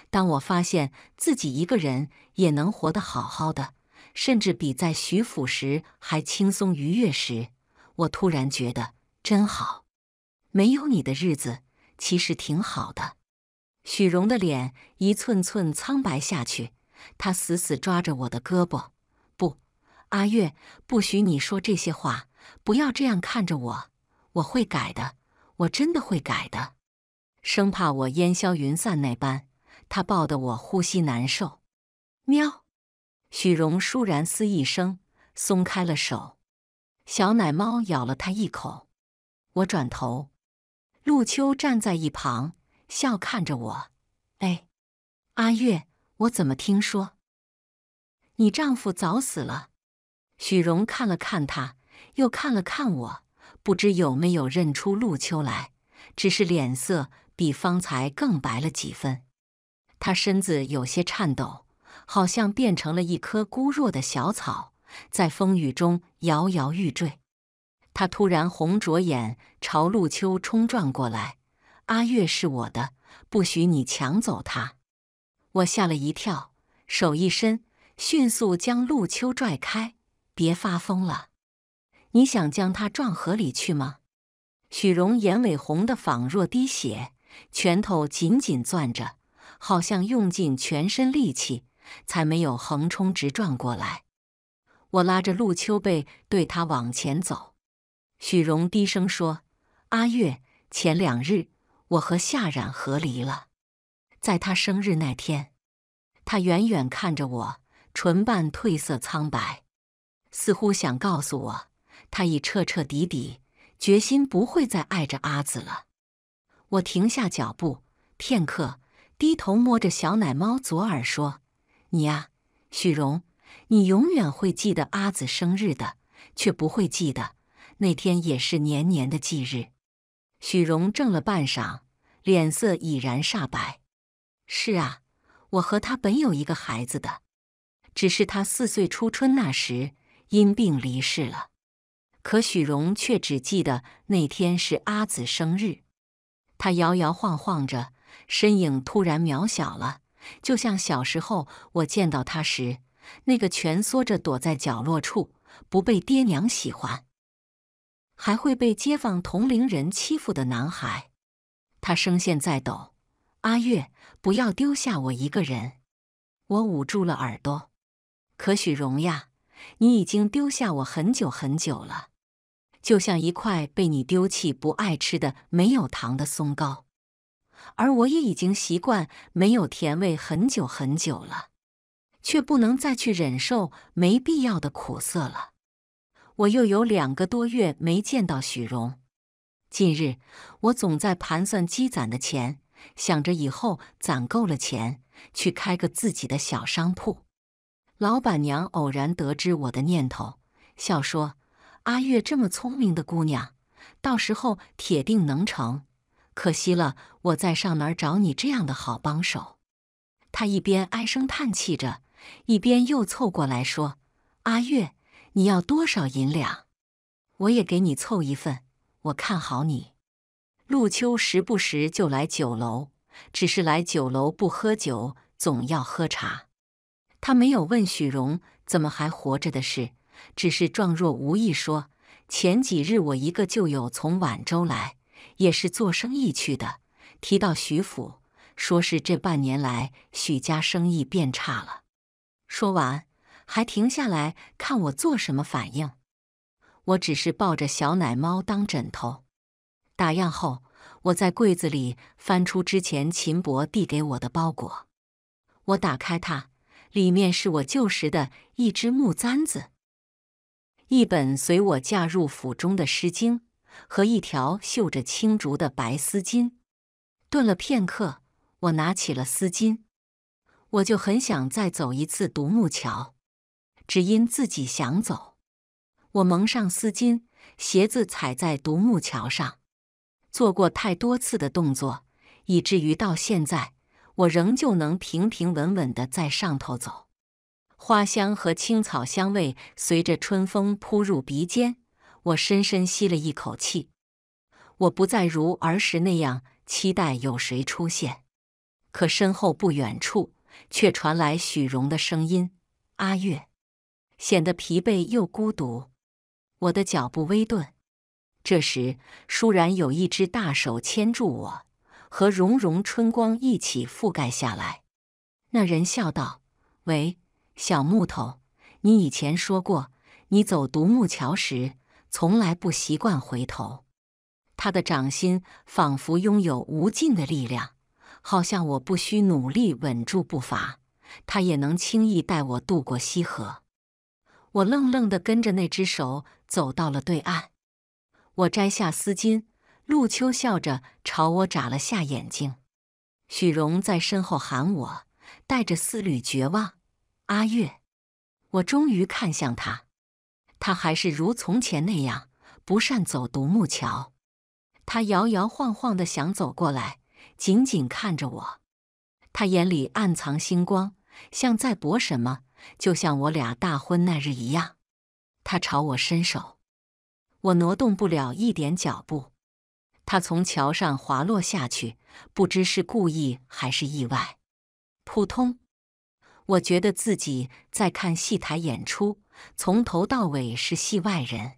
当我发现自己一个人也能活得好好的，甚至比在徐府时还轻松愉悦时，我突然觉得真好，没有你的日子。其实挺好的。许荣的脸一寸寸苍白下去，他死死抓着我的胳膊。不，阿月，不许你说这些话！不要这样看着我，我会改的，我真的会改的。生怕我烟消云散那般，他抱得我呼吸难受。喵！许荣倏然嘶一声，松开了手。小奶猫咬了他一口。我转头。陆秋站在一旁，笑看着我。哎，阿月，我怎么听说你丈夫早死了？许荣看了看他，又看了看我，不知有没有认出陆秋来，只是脸色比方才更白了几分。他身子有些颤抖，好像变成了一棵孤弱的小草，在风雨中摇摇欲坠。他突然红着眼朝陆秋冲撞过来，“阿月是我的，不许你抢走他！”我吓了一跳，手一伸，迅速将陆秋拽开，“别发疯了，你想将他撞河里去吗？”许荣眼尾红的仿若滴血，拳头紧紧攥着，好像用尽全身力气才没有横冲直撞过来。我拉着陆秋背，对他往前走。许荣低声说：“阿月，前两日我和夏冉和离了，在他生日那天，他远远看着我，唇瓣褪色苍白，似乎想告诉我，他已彻彻底底决心不会再爱着阿紫了。”我停下脚步，片刻，低头摸着小奶猫左耳说：“你呀，许荣，你永远会记得阿紫生日的，却不会记得。”那天也是年年的忌日，许荣怔了半晌，脸色已然煞白。是啊，我和他本有一个孩子的，只是他四岁初春那时因病离世了。可许荣却只记得那天是阿紫生日。他摇摇晃晃着身影，突然渺小了，就像小时候我见到他时，那个蜷缩着躲在角落处，不被爹娘喜欢。还会被街坊同龄人欺负的男孩，他声线在抖。阿月，不要丢下我一个人。我捂住了耳朵。可许荣呀，你已经丢下我很久很久了，就像一块被你丢弃、不爱吃的没有糖的松糕。而我也已经习惯没有甜味很久很久了，却不能再去忍受没必要的苦涩了。我又有两个多月没见到许荣。近日，我总在盘算积攒的钱，想着以后攒够了钱去开个自己的小商铺。老板娘偶然得知我的念头，笑说：“阿月这么聪明的姑娘，到时候铁定能成。可惜了，我再上哪儿找你这样的好帮手？”她一边唉声叹气着，一边又凑过来说：“阿月。”你要多少银两？我也给你凑一份。我看好你。陆秋时不时就来酒楼，只是来酒楼不喝酒，总要喝茶。他没有问许荣怎么还活着的事，只是状若无意说：“前几日我一个旧友从宛州来，也是做生意去的。提到许府，说是这半年来许家生意变差了。”说完。还停下来看我做什么反应？我只是抱着小奶猫当枕头。打烊后，我在柜子里翻出之前秦博递给我的包裹。我打开它，里面是我旧时的一支木簪子，一本随我嫁入府中的《诗经》，和一条绣着青竹的白丝巾。顿了片刻，我拿起了丝巾。我就很想再走一次独木桥。只因自己想走，我蒙上丝巾，鞋子踩在独木桥上，做过太多次的动作，以至于到现在，我仍旧能平平稳稳地在上头走。花香和青草香味随着春风扑入鼻尖，我深深吸了一口气。我不再如儿时那样期待有谁出现，可身后不远处却传来许荣的声音：“阿月。”显得疲惫又孤独，我的脚步微顿。这时，倏然有一只大手牵住我，和融融春光一起覆盖下来。那人笑道：“喂，小木头，你以前说过，你走独木桥时从来不习惯回头。”他的掌心仿佛拥有无尽的力量，好像我不需努力稳住步伐，他也能轻易带我渡过溪河。我愣愣地跟着那只手走到了对岸，我摘下丝巾，陆秋笑着朝我眨了下眼睛，许荣在身后喊我，带着丝缕绝望：“阿月。”我终于看向他，他还是如从前那样不善走独木桥，他摇摇晃晃地想走过来，紧紧看着我，他眼里暗藏星光，像在搏什么。就像我俩大婚那日一样，他朝我伸手，我挪动不了一点脚步。他从桥上滑落下去，不知是故意还是意外。扑通！我觉得自己在看戏台演出，从头到尾是戏外人。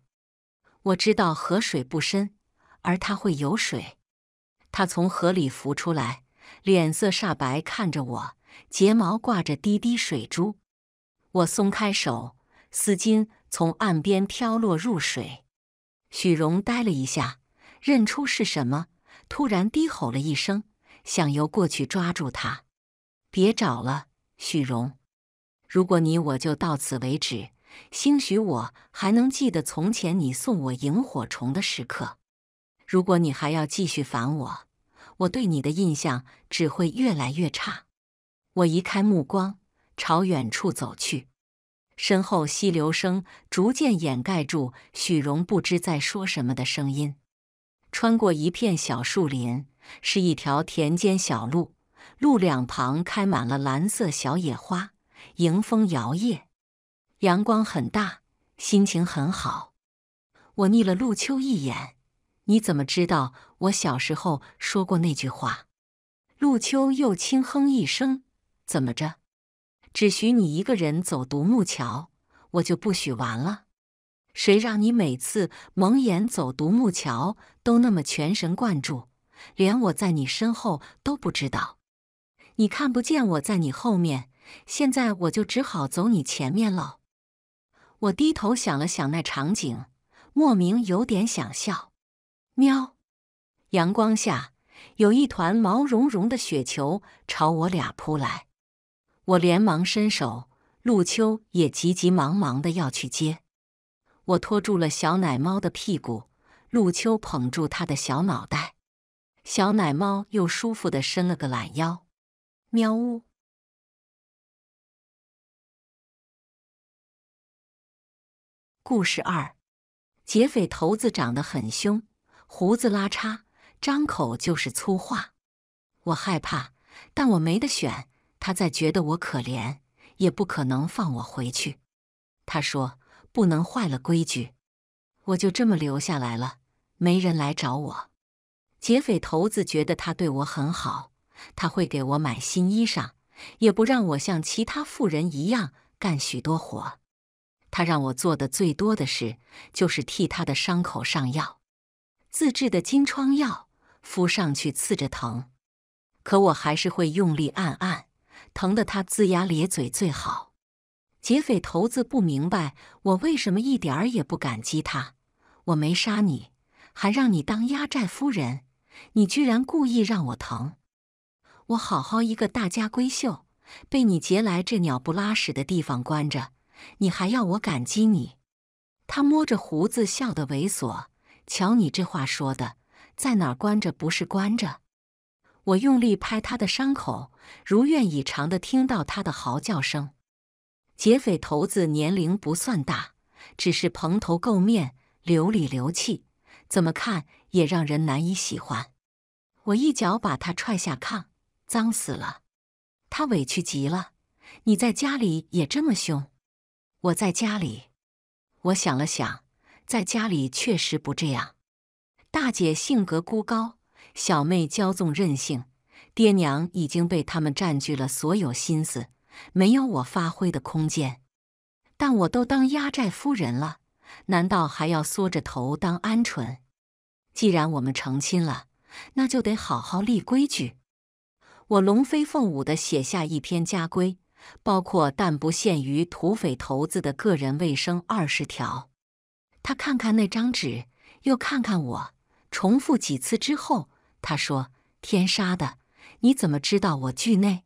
我知道河水不深，而他会游水。他从河里浮出来，脸色煞白，看着我，睫毛挂着滴滴水珠。我松开手，丝巾从岸边飘落入水。许荣呆了一下，认出是什么，突然低吼了一声，想游过去抓住他。别找了，许荣。如果你我就到此为止，兴许我还能记得从前你送我萤火虫的时刻。如果你还要继续烦我，我对你的印象只会越来越差。我移开目光。朝远处走去，身后溪流声逐渐掩盖住许荣不知在说什么的声音。穿过一片小树林，是一条田间小路，路两旁开满了蓝色小野花，迎风摇曳。阳光很大，心情很好。我睨了陆秋一眼：“你怎么知道我小时候说过那句话？”陆秋又轻哼一声：“怎么着？”只许你一个人走独木桥，我就不许玩了。谁让你每次蒙眼走独木桥都那么全神贯注，连我在你身后都不知道，你看不见我在你后面。现在我就只好走你前面喽。我低头想了想那场景，莫名有点想笑。喵！阳光下有一团毛茸茸的雪球朝我俩扑来。我连忙伸手，陆秋也急急忙忙的要去接。我拖住了小奶猫的屁股，陆秋捧住他的小脑袋，小奶猫又舒服的伸了个懒腰，喵呜。故事二，劫匪头子长得很凶，胡子拉碴，张口就是粗话。我害怕，但我没得选。他再觉得我可怜，也不可能放我回去。他说：“不能坏了规矩。”我就这么留下来了，没人来找我。劫匪头子觉得他对我很好，他会给我买新衣裳，也不让我像其他富人一样干许多活。他让我做的最多的事，就是替他的伤口上药，自制的金疮药敷上去刺着疼，可我还是会用力按按。疼得他龇牙咧嘴，最好。劫匪头子不明白我为什么一点儿也不感激他。我没杀你，还让你当压寨夫人，你居然故意让我疼。我好好一个大家闺秀，被你劫来这鸟不拉屎的地方关着，你还要我感激你？他摸着胡子笑得猥琐，瞧你这话说的，在哪儿关着不是关着？我用力拍他的伤口，如愿以偿地听到他的嚎叫声。劫匪头子年龄不算大，只是蓬头垢面、流里流气，怎么看也让人难以喜欢。我一脚把他踹下炕，脏死了！他委屈极了：“你在家里也这么凶？”我在家里，我想了想，在家里确实不这样。大姐性格孤高。小妹骄纵任性，爹娘已经被他们占据了所有心思，没有我发挥的空间。但我都当压寨夫人了，难道还要缩着头当鹌鹑？既然我们成亲了，那就得好好立规矩。我龙飞凤舞地写下一篇家规，包括但不限于土匪头子的个人卫生二十条。他看看那张纸，又看看我，重复几次之后。他说：“天杀的，你怎么知道我惧内？”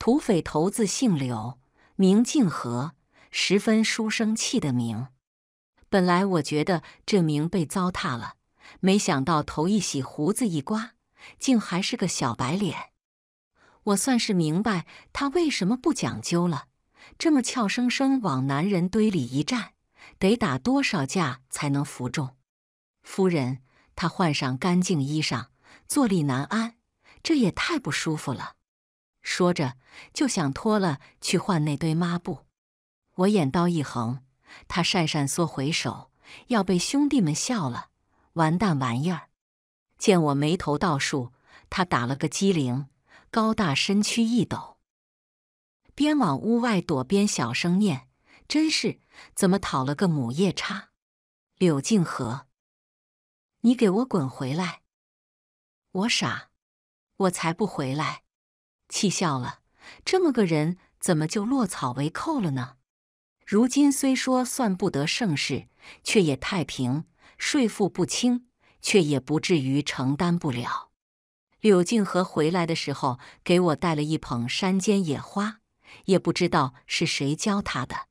土匪头子姓柳，名静和，十分书生气的名。本来我觉得这名被糟蹋了，没想到头一洗，胡子一刮，竟还是个小白脸。我算是明白他为什么不讲究了，这么俏生生往男人堆里一站，得打多少架才能服众？夫人，他换上干净衣裳。坐立难安，这也太不舒服了。说着就想脱了去换那堆抹布。我眼刀一横，他讪讪缩回手，要被兄弟们笑了，完蛋玩意儿。见我眉头倒竖，他打了个机灵，高大身躯一抖，边往屋外躲边小声念：“真是，怎么讨了个母夜叉？”柳静河，你给我滚回来！我傻，我才不回来！气笑了，这么个人怎么就落草为寇了呢？如今虽说算不得盛世，却也太平，税赋不轻，却也不至于承担不了。柳静和回来的时候，给我带了一捧山间野花，也不知道是谁教他的，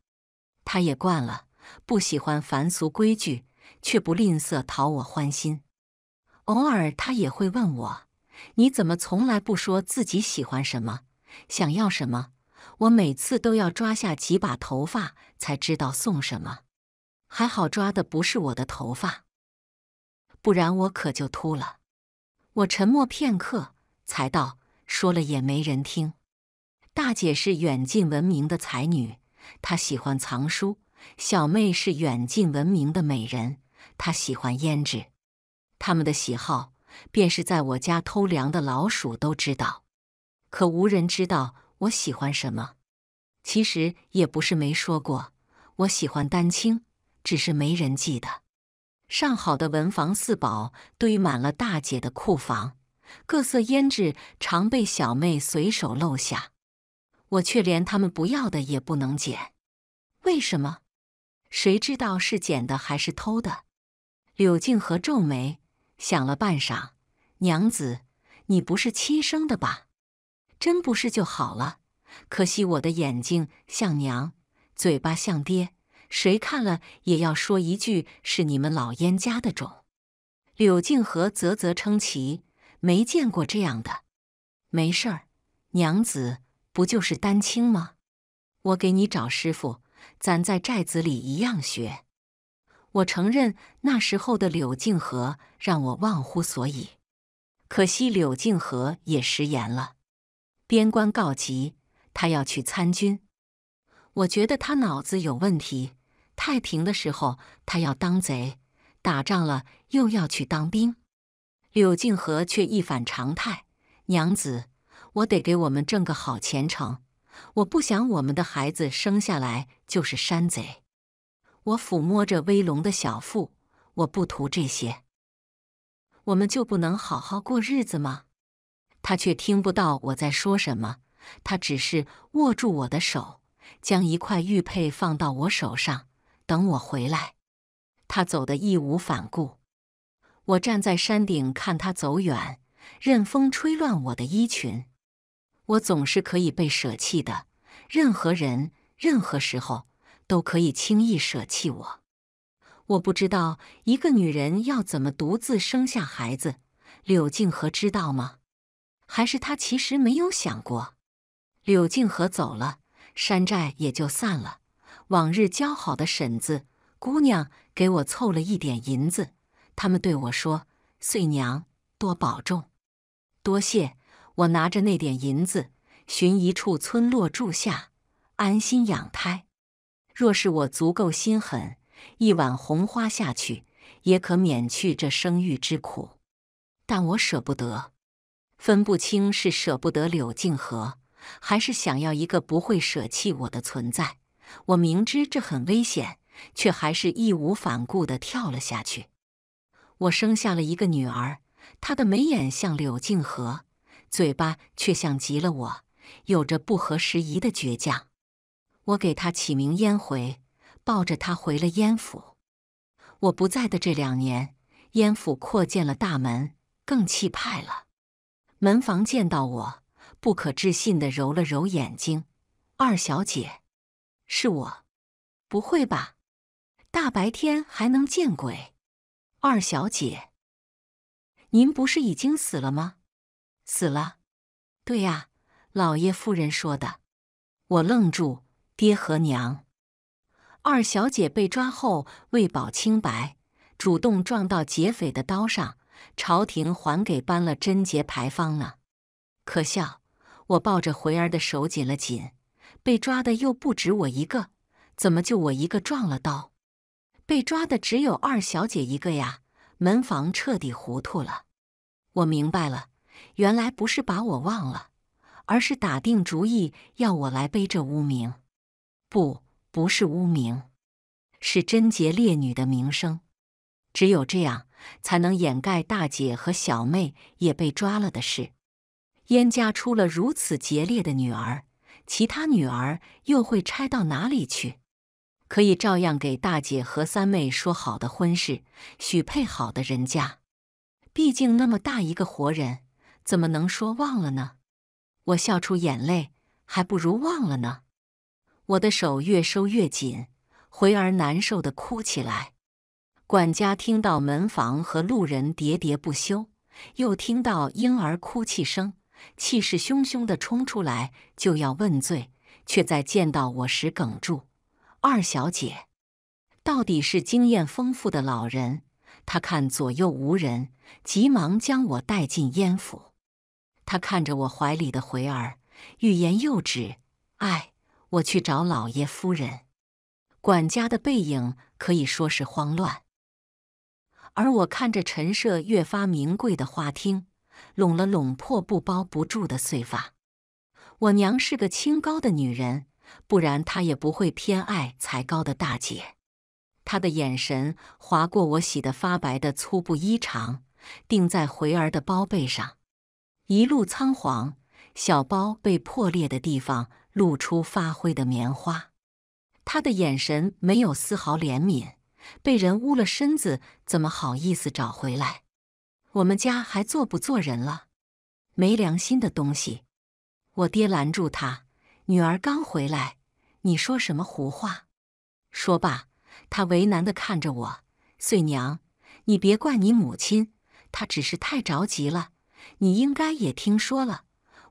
他也惯了，不喜欢凡俗规矩，却不吝啬讨我欢心。偶尔，他也会问我：“你怎么从来不说自己喜欢什么，想要什么？”我每次都要抓下几把头发才知道送什么。还好抓的不是我的头发，不然我可就秃了。我沉默片刻，才道：“说了也没人听。大姐是远近闻名的才女，她喜欢藏书；小妹是远近闻名的美人，她喜欢胭脂。”他们的喜好，便是在我家偷粮的老鼠都知道，可无人知道我喜欢什么。其实也不是没说过，我喜欢丹青，只是没人记得。上好的文房四宝堆满了大姐的库房，各色胭脂常被小妹随手漏下，我却连他们不要的也不能捡。为什么？谁知道是捡的还是偷的？柳静和皱眉。想了半晌，娘子，你不是亲生的吧？真不是就好了。可惜我的眼睛像娘，嘴巴像爹，谁看了也要说一句是你们老燕家的种。柳静和啧啧称奇，没见过这样的。没事儿，娘子不就是丹青吗？我给你找师傅，咱在寨子里一样学。我承认那时候的柳静和让我忘乎所以，可惜柳静和也食言了。边关告急，他要去参军。我觉得他脑子有问题。太平的时候他要当贼，打仗了又要去当兵。柳静和却一反常态：“娘子，我得给我们挣个好前程。我不想我们的孩子生下来就是山贼。”我抚摸着威龙的小腹，我不图这些。我们就不能好好过日子吗？他却听不到我在说什么，他只是握住我的手，将一块玉佩放到我手上，等我回来。他走得义无反顾。我站在山顶看他走远，任风吹乱我的衣裙。我总是可以被舍弃的，任何人，任何时候。都可以轻易舍弃我，我不知道一个女人要怎么独自生下孩子。柳静和知道吗？还是她其实没有想过？柳静和走了，山寨也就散了。往日交好的婶子姑娘给我凑了一点银子，他们对我说：“穗娘，多保重，多谢。”我拿着那点银子，寻一处村落住下，安心养胎。若是我足够心狠，一碗红花下去，也可免去这生育之苦。但我舍不得，分不清是舍不得柳静和，还是想要一个不会舍弃我的存在。我明知这很危险，却还是义无反顾地跳了下去。我生下了一个女儿，她的眉眼像柳静和，嘴巴却像极了我，有着不合时宜的倔强。我给他起名燕回，抱着他回了燕府。我不在的这两年，燕府扩建了大门，更气派了。门房见到我，不可置信的揉了揉眼睛：“二小姐，是我，不会吧？大白天还能见鬼？二小姐，您不是已经死了吗？死了？对呀，老爷夫人说的。”我愣住。爹和娘，二小姐被抓后，为保清白，主动撞到劫匪的刀上。朝廷还给颁了贞节牌坊呢。可笑！我抱着回儿的手紧了紧。被抓的又不止我一个，怎么就我一个撞了刀？被抓的只有二小姐一个呀！门房彻底糊涂了。我明白了，原来不是把我忘了，而是打定主意要我来背这污名。不，不是污名，是贞洁烈女的名声。只有这样，才能掩盖大姐和小妹也被抓了的事。燕家出了如此节烈的女儿，其他女儿又会差到哪里去？可以照样给大姐和三妹说好的婚事，许配好的人家。毕竟那么大一个活人，怎么能说忘了呢？我笑出眼泪，还不如忘了呢。我的手越收越紧，回儿难受的哭起来。管家听到门房和路人喋喋不休，又听到婴儿哭泣声，气势汹汹的冲出来就要问罪，却在见到我时哽住。二小姐到底是经验丰富的老人，他看左右无人，急忙将我带进烟府。他看着我怀里的回儿，欲言又止，哎。我去找老爷夫人。管家的背影可以说是慌乱，而我看着陈设越发名贵的花厅，拢了拢破布包不住的碎发。我娘是个清高的女人，不然她也不会偏爱才高的大姐。她的眼神划过我洗得发白的粗布衣裳，定在回儿的包背上，一路仓皇。小包被破裂的地方。露出发灰的棉花，他的眼神没有丝毫怜悯。被人污了身子，怎么好意思找回来？我们家还做不做人了？没良心的东西！我爹拦住他：“女儿刚回来，你说什么胡话？”说罢，他为难地看着我：“穗娘，你别怪你母亲，她只是太着急了。你应该也听说了，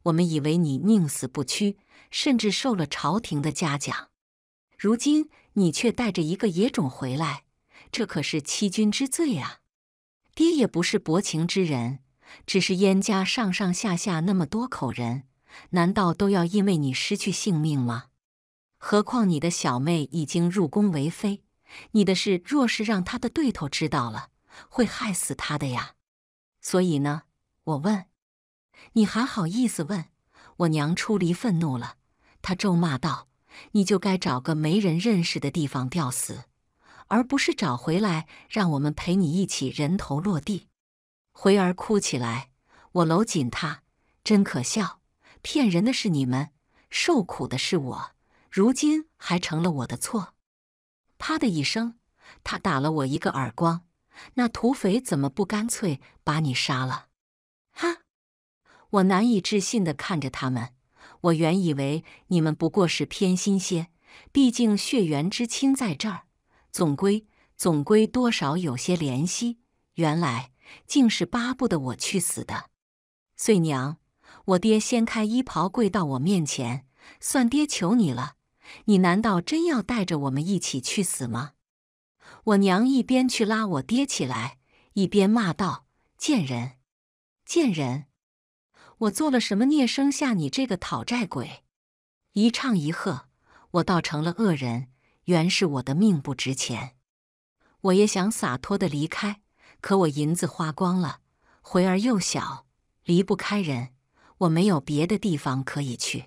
我们以为你宁死不屈。”甚至受了朝廷的嘉奖，如今你却带着一个野种回来，这可是欺君之罪啊！爹也不是薄情之人，只是燕家上上下下那么多口人，难道都要因为你失去性命吗？何况你的小妹已经入宫为妃，你的事若是让她的对头知道了，会害死她的呀。所以呢，我问，你还好意思问？我娘出离愤怒了，她咒骂道：“你就该找个没人认识的地方吊死，而不是找回来让我们陪你一起人头落地。”回儿哭起来，我搂紧她，真可笑，骗人的是你们，受苦的是我，如今还成了我的错。啪的一声，他打了我一个耳光。那土匪怎么不干脆把你杀了？哈！我难以置信地看着他们，我原以为你们不过是偏心些，毕竟血缘之亲在这儿，总归总归多少有些怜惜。原来竟是巴不得我去死的！岁娘，我爹掀开衣袍跪到我面前，算爹求你了，你难道真要带着我们一起去死吗？我娘一边去拉我爹起来，一边骂道：“贱人，贱人！”我做了什么孽，生下你这个讨债鬼？一唱一和，我倒成了恶人。原是我的命不值钱，我也想洒脱的离开，可我银子花光了，回儿又小，离不开人。我没有别的地方可以去，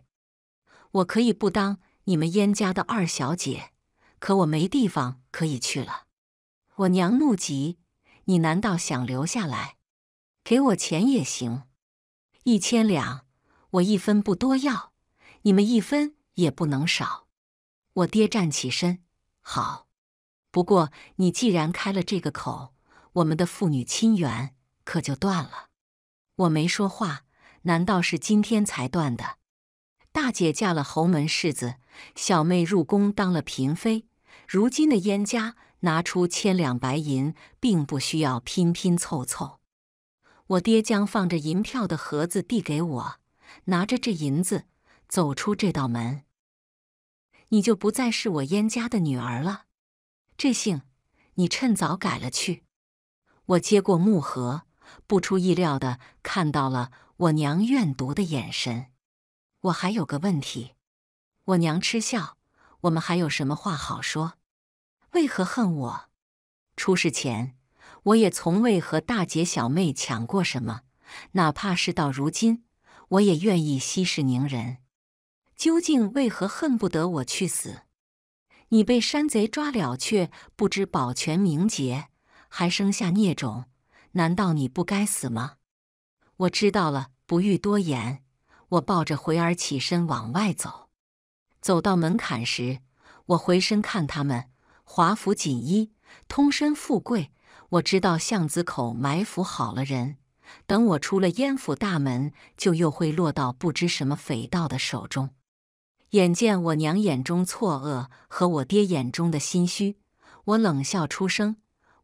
我可以不当你们燕家的二小姐，可我没地方可以去了。我娘怒极，你难道想留下来？给我钱也行。一千两，我一分不多要，你们一分也不能少。我爹站起身，好。不过你既然开了这个口，我们的父女亲缘可就断了。我没说话，难道是今天才断的？大姐嫁了侯门世子，小妹入宫当了嫔妃，如今的燕家拿出千两白银，并不需要拼拼凑凑。我爹将放着银票的盒子递给我，拿着这银子走出这道门，你就不再是我燕家的女儿了。这姓你趁早改了去。我接过木盒，不出意料的看到了我娘怨毒的眼神。我还有个问题。我娘嗤笑：“我们还有什么话好说？为何恨我？出事前。”我也从未和大姐小妹抢过什么，哪怕事到如今，我也愿意息事宁人。究竟为何恨不得我去死？你被山贼抓了，却不知保全名节，还生下孽种，难道你不该死吗？我知道了，不欲多言。我抱着回儿起身往外走，走到门槛时，我回身看他们，华服锦衣，通身富贵。我知道巷子口埋伏好了人，等我出了燕府大门，就又会落到不知什么匪盗的手中。眼见我娘眼中错愕和我爹眼中的心虚，我冷笑出声：，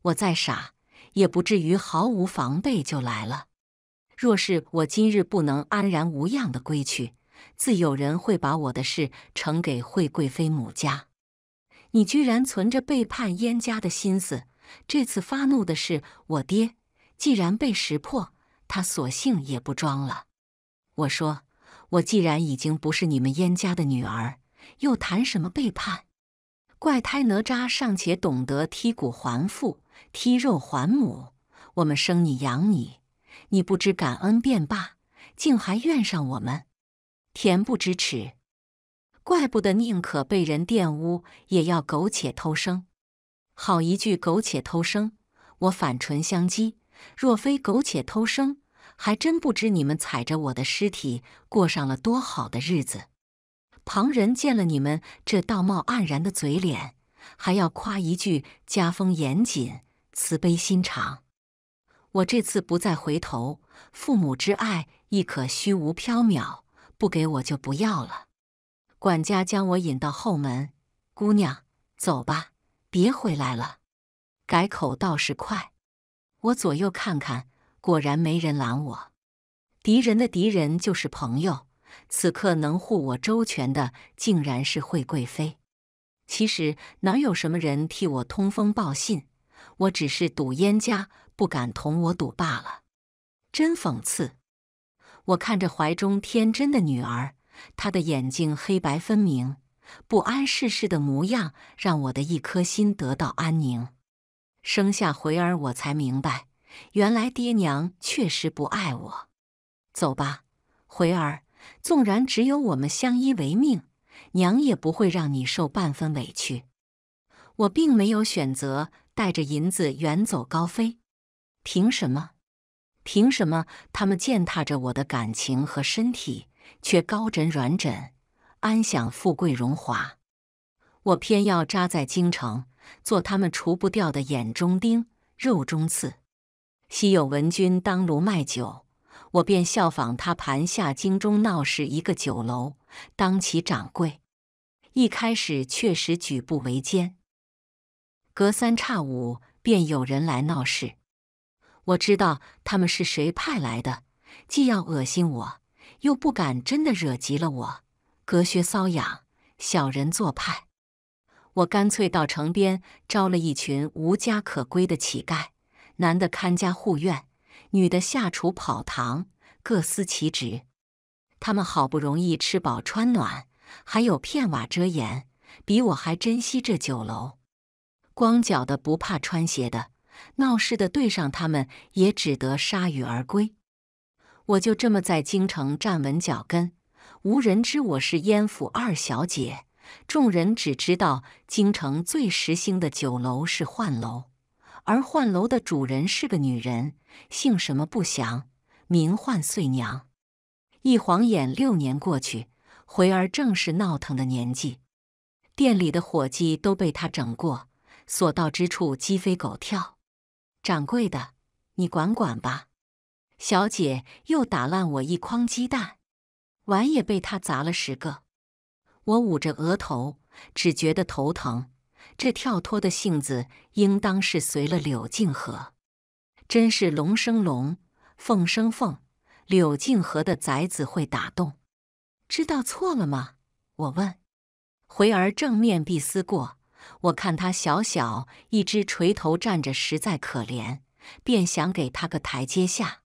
我再傻，也不至于毫无防备就来了。若是我今日不能安然无恙的归去，自有人会把我的事呈给惠贵妃母家。你居然存着背叛燕家的心思！这次发怒的是我爹，既然被识破，他索性也不装了。我说，我既然已经不是你们燕家的女儿，又谈什么背叛？怪胎哪吒尚且懂得踢骨还父，踢肉还母，我们生你养你，你不知感恩便罢，竟还怨上我们，恬不知耻，怪不得宁可被人玷污，也要苟且偷生。好一句苟且偷生，我反唇相讥。若非苟且偷生，还真不知你们踩着我的尸体过上了多好的日子。旁人见了你们这道貌岸然的嘴脸，还要夸一句家风严谨、慈悲心肠。我这次不再回头，父母之爱亦可虚无缥缈，不给我就不要了。管家将我引到后门，姑娘，走吧。别回来了，改口倒是快。我左右看看，果然没人拦我。敌人的敌人就是朋友，此刻能护我周全的，竟然是惠贵妃。其实哪有什么人替我通风报信，我只是赌燕家不敢同我赌罢了。真讽刺！我看着怀中天真的女儿，她的眼睛黑白分明。不谙世事的模样，让我的一颗心得到安宁。生下回儿，我才明白，原来爹娘确实不爱我。走吧，回儿，纵然只有我们相依为命，娘也不会让你受半分委屈。我并没有选择带着银子远走高飞，凭什么？凭什么他们践踏着我的感情和身体，却高枕软枕？安享富贵荣华，我偏要扎在京城，做他们除不掉的眼中钉、肉中刺。昔有文君当炉卖酒，我便效仿他，盘下京中闹市一个酒楼，当起掌柜。一开始确实举步维艰，隔三差五便有人来闹事。我知道他们是谁派来的，既要恶心我，又不敢真的惹急了我。隔靴搔痒，小人做派。我干脆到城边招了一群无家可归的乞丐，男的看家护院，女的下厨跑堂，各司其职。他们好不容易吃饱穿暖，还有片瓦遮掩，比我还珍惜这酒楼。光脚的不怕穿鞋的，闹事的对上他们也只得铩羽而归。我就这么在京城站稳脚跟。无人知我是燕府二小姐，众人只知道京城最时兴的酒楼是幻楼，而幻楼的主人是个女人，姓什么不详，名唤岁娘。一晃眼六年过去，回儿正是闹腾的年纪，店里的伙计都被他整过，所到之处鸡飞狗跳。掌柜的，你管管吧，小姐又打烂我一筐鸡蛋。碗也被他砸了十个，我捂着额头，只觉得头疼。这跳脱的性子，应当是随了柳静荷。真是龙生龙，凤生凤，柳静荷的崽子会打洞。知道错了吗？我问。回儿正面壁思过。我看他小小一只，垂头站着，实在可怜，便想给他个台阶下，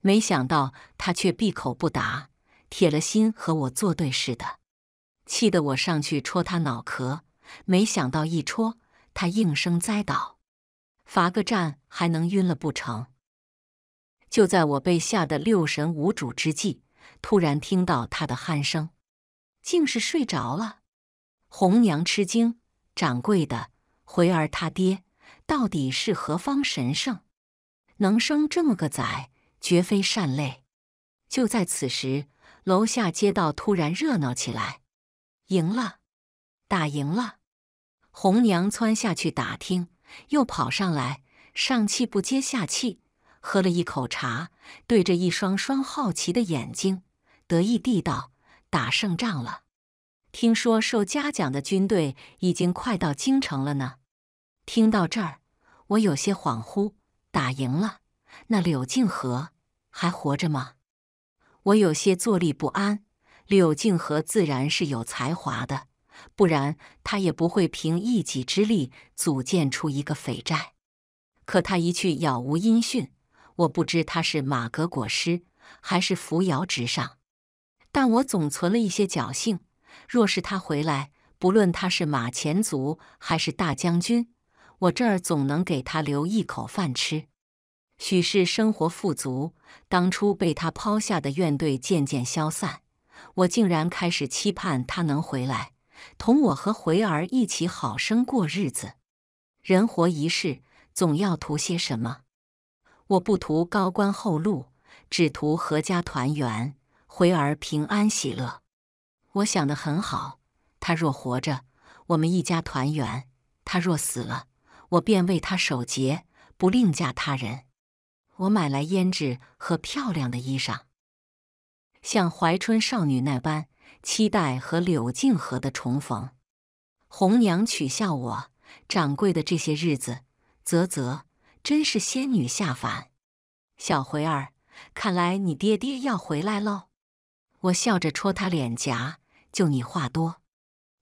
没想到他却闭口不答。铁了心和我作对似的，气得我上去戳他脑壳，没想到一戳，他应声栽倒，罚个站还能晕了不成？就在我被吓得六神无主之际，突然听到他的鼾声，竟是睡着了。红娘吃惊：“掌柜的，回儿他爹到底是何方神圣？能生这么个崽，绝非善类。”就在此时。楼下街道突然热闹起来，赢了，打赢了！红娘窜下去打听，又跑上来，上气不接下气，喝了一口茶，对着一双双好奇的眼睛，得意地道：“打胜仗了！听说受嘉奖的军队已经快到京城了呢。”听到这儿，我有些恍惚：“打赢了，那柳静和还活着吗？”我有些坐立不安。柳静和自然是有才华的，不然他也不会凭一己之力组建出一个匪寨。可他一去杳无音讯，我不知他是马革裹尸还是扶摇直上。但我总存了一些侥幸，若是他回来，不论他是马前卒还是大将军，我这儿总能给他留一口饭吃。许是生活富足，当初被他抛下的怨怼渐渐消散，我竟然开始期盼他能回来，同我和回儿一起好生过日子。人活一世，总要图些什么？我不图高官厚禄，只图阖家团圆，回儿平安喜乐。我想的很好，他若活着，我们一家团圆；他若死了，我便为他守节，不另嫁他人。我买来胭脂和漂亮的衣裳，像怀春少女那般期待和柳静河的重逢。红娘取笑我：“掌柜的这些日子，啧啧，真是仙女下凡。”小回儿，看来你爹爹要回来喽。我笑着戳他脸颊：“就你话多。”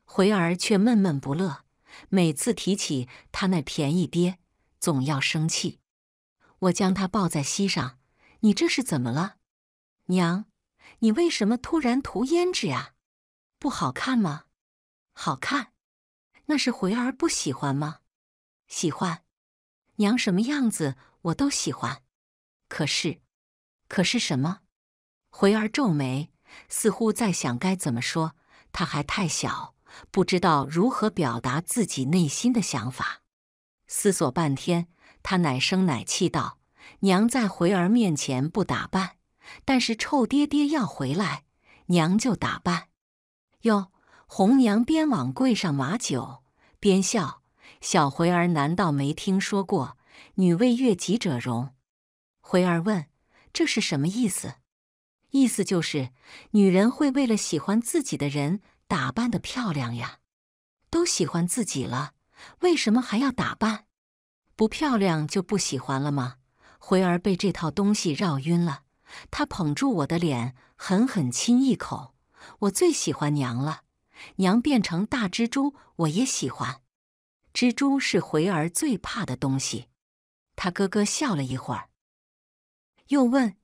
回儿却闷闷不乐，每次提起他那便宜爹，总要生气。我将他抱在膝上，你这是怎么了，娘？你为什么突然涂胭脂啊？不好看吗？好看，那是回儿不喜欢吗？喜欢，娘什么样子我都喜欢。可是，可是什么？回儿皱眉，似乎在想该怎么说。他还太小，不知道如何表达自己内心的想法。思索半天。他奶声奶气道：“娘在回儿面前不打扮，但是臭爹爹要回来，娘就打扮。”哟，红娘边往柜上码酒边笑：“小回儿难道没听说过‘女为悦己者容’？”回儿问：“这是什么意思？”意思就是女人会为了喜欢自己的人打扮的漂亮呀。都喜欢自己了，为什么还要打扮？不漂亮就不喜欢了吗？回儿被这套东西绕晕了，他捧住我的脸，狠狠亲一口。我最喜欢娘了，娘变成大蜘蛛我也喜欢。蜘蛛是回儿最怕的东西，他咯咯笑了一会儿，又问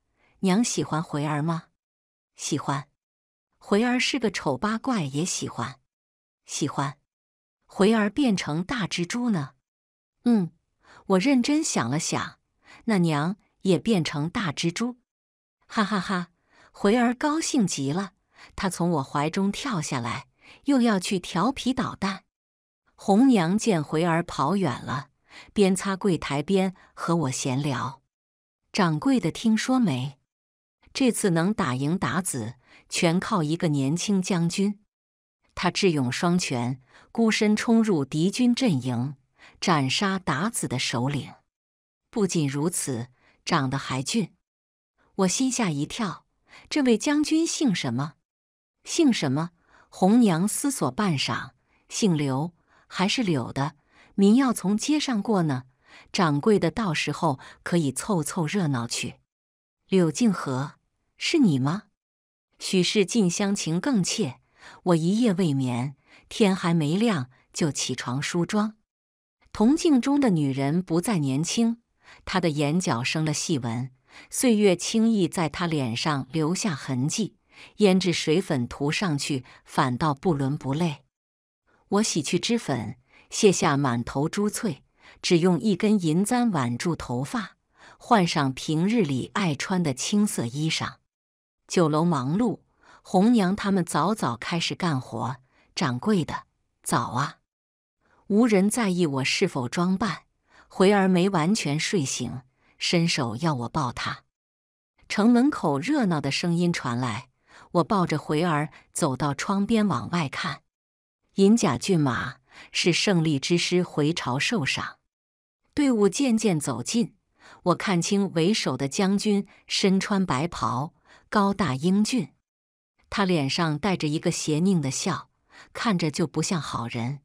娘喜欢回儿吗？喜欢。回儿是个丑八怪也喜欢，喜欢。回儿变成大蜘蛛呢？嗯。我认真想了想，那娘也变成大蜘蛛，哈哈哈！回儿高兴极了，他从我怀中跳下来，又要去调皮捣蛋。红娘见回儿跑远了，边擦柜台边和我闲聊：“掌柜的，听说没？这次能打赢打子，全靠一个年轻将军，他智勇双全，孤身冲入敌军阵营。”斩杀鞑子的首领，不仅如此，长得还俊。我心下一跳，这位将军姓什么？姓什么？红娘思索半晌，姓刘，还是柳的？民要从街上过呢，掌柜的，到时候可以凑凑热闹去。柳静和，是你吗？许是近乡情更怯，我一夜未眠，天还没亮就起床梳妆。铜镜中的女人不再年轻，她的眼角生了细纹，岁月轻易在她脸上留下痕迹。胭脂水粉涂上去，反倒不伦不类。我洗去脂粉，卸下满头珠翠，只用一根银簪挽住头发，换上平日里爱穿的青色衣裳。酒楼忙碌，红娘他们早早开始干活。掌柜的，早啊。无人在意我是否装扮，回儿没完全睡醒，伸手要我抱他。城门口热闹的声音传来，我抱着回儿走到窗边往外看。银甲骏马是胜利之师回朝受赏，队伍渐渐走近，我看清为首的将军身穿白袍，高大英俊，他脸上带着一个邪佞的笑，看着就不像好人。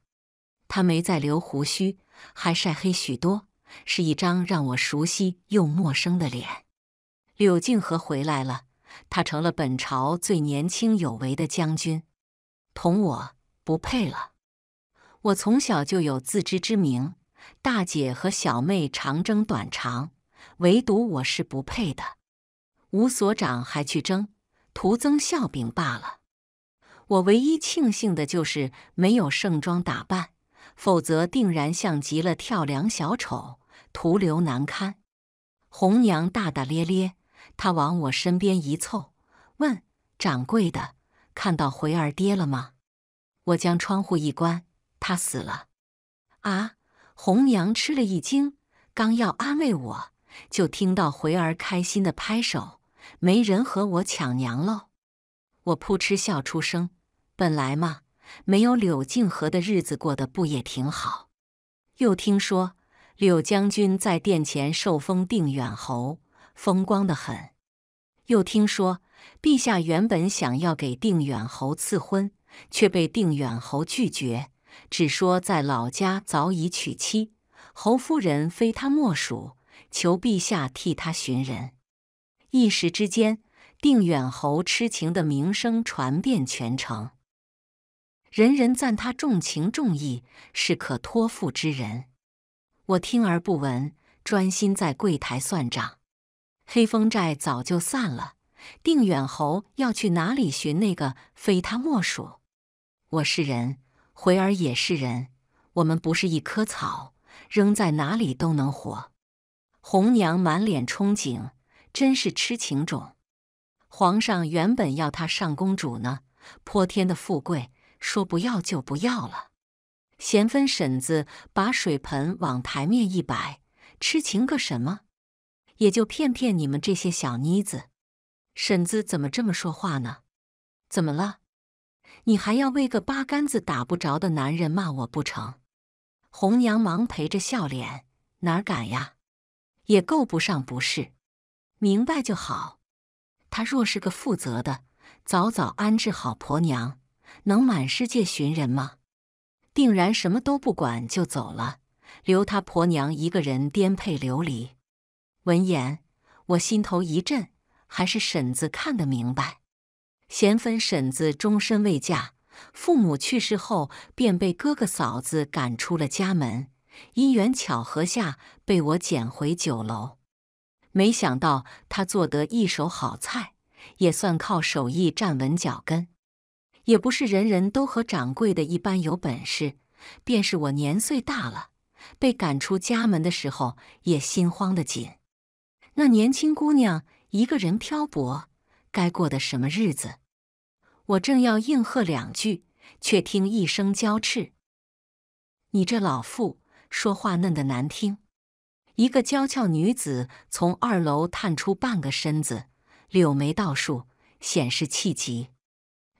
他没再留胡须，还晒黑许多，是一张让我熟悉又陌生的脸。柳静和回来了，他成了本朝最年轻有为的将军，同我不配了。我从小就有自知之明，大姐和小妹长争短长，唯独我是不配的。吴所长还去争，徒增笑柄罢了。我唯一庆幸的就是没有盛装打扮。否则，定然像极了跳梁小丑，徒留难堪。红娘大大咧咧，她往我身边一凑，问：“掌柜的，看到回儿爹了吗？”我将窗户一关，他死了。啊！红娘吃了一惊，刚要安慰我，就听到回儿开心的拍手：“没人和我抢娘喽！”我扑哧笑出声。本来嘛。没有柳静和的日子过得不也挺好？又听说柳将军在殿前受封定远侯，风光得很。又听说陛下原本想要给定远侯赐婚，却被定远侯拒绝，只说在老家早已娶妻，侯夫人非他莫属，求陛下替他寻人。一时之间，定远侯痴情的名声传遍全城。人人赞他重情重义，是可托付之人。我听而不闻，专心在柜台算账。黑风寨早就散了，定远侯要去哪里寻那个？非他莫属。我是人，回儿也是人，我们不是一棵草，扔在哪里都能活。红娘满脸憧憬，真是痴情种。皇上原本要她上公主呢，泼天的富贵。说不要就不要了，贤芬婶子把水盆往台面一摆，痴情个什么？也就骗骗你们这些小妮子。婶子怎么这么说话呢？怎么了？你还要为个八竿子打不着的男人骂我不成？红娘忙陪着笑脸，哪敢呀？也够不上不是？明白就好。他若是个负责的，早早安置好婆娘。能满世界寻人吗？定然什么都不管就走了，留他婆娘一个人颠沛流离。闻言，我心头一震，还是婶子看得明白。贤芬婶子终身未嫁，父母去世后便被哥哥嫂子赶出了家门，因缘巧合下被我捡回酒楼。没想到她做得一手好菜，也算靠手艺站稳脚跟。也不是人人都和掌柜的一般有本事，便是我年岁大了，被赶出家门的时候也心慌得紧。那年轻姑娘一个人漂泊，该过的什么日子？我正要应和两句，却听一声娇叱：“你这老妇说话嫩的难听！”一个娇俏女子从二楼探出半个身子，柳眉倒竖，显是气急。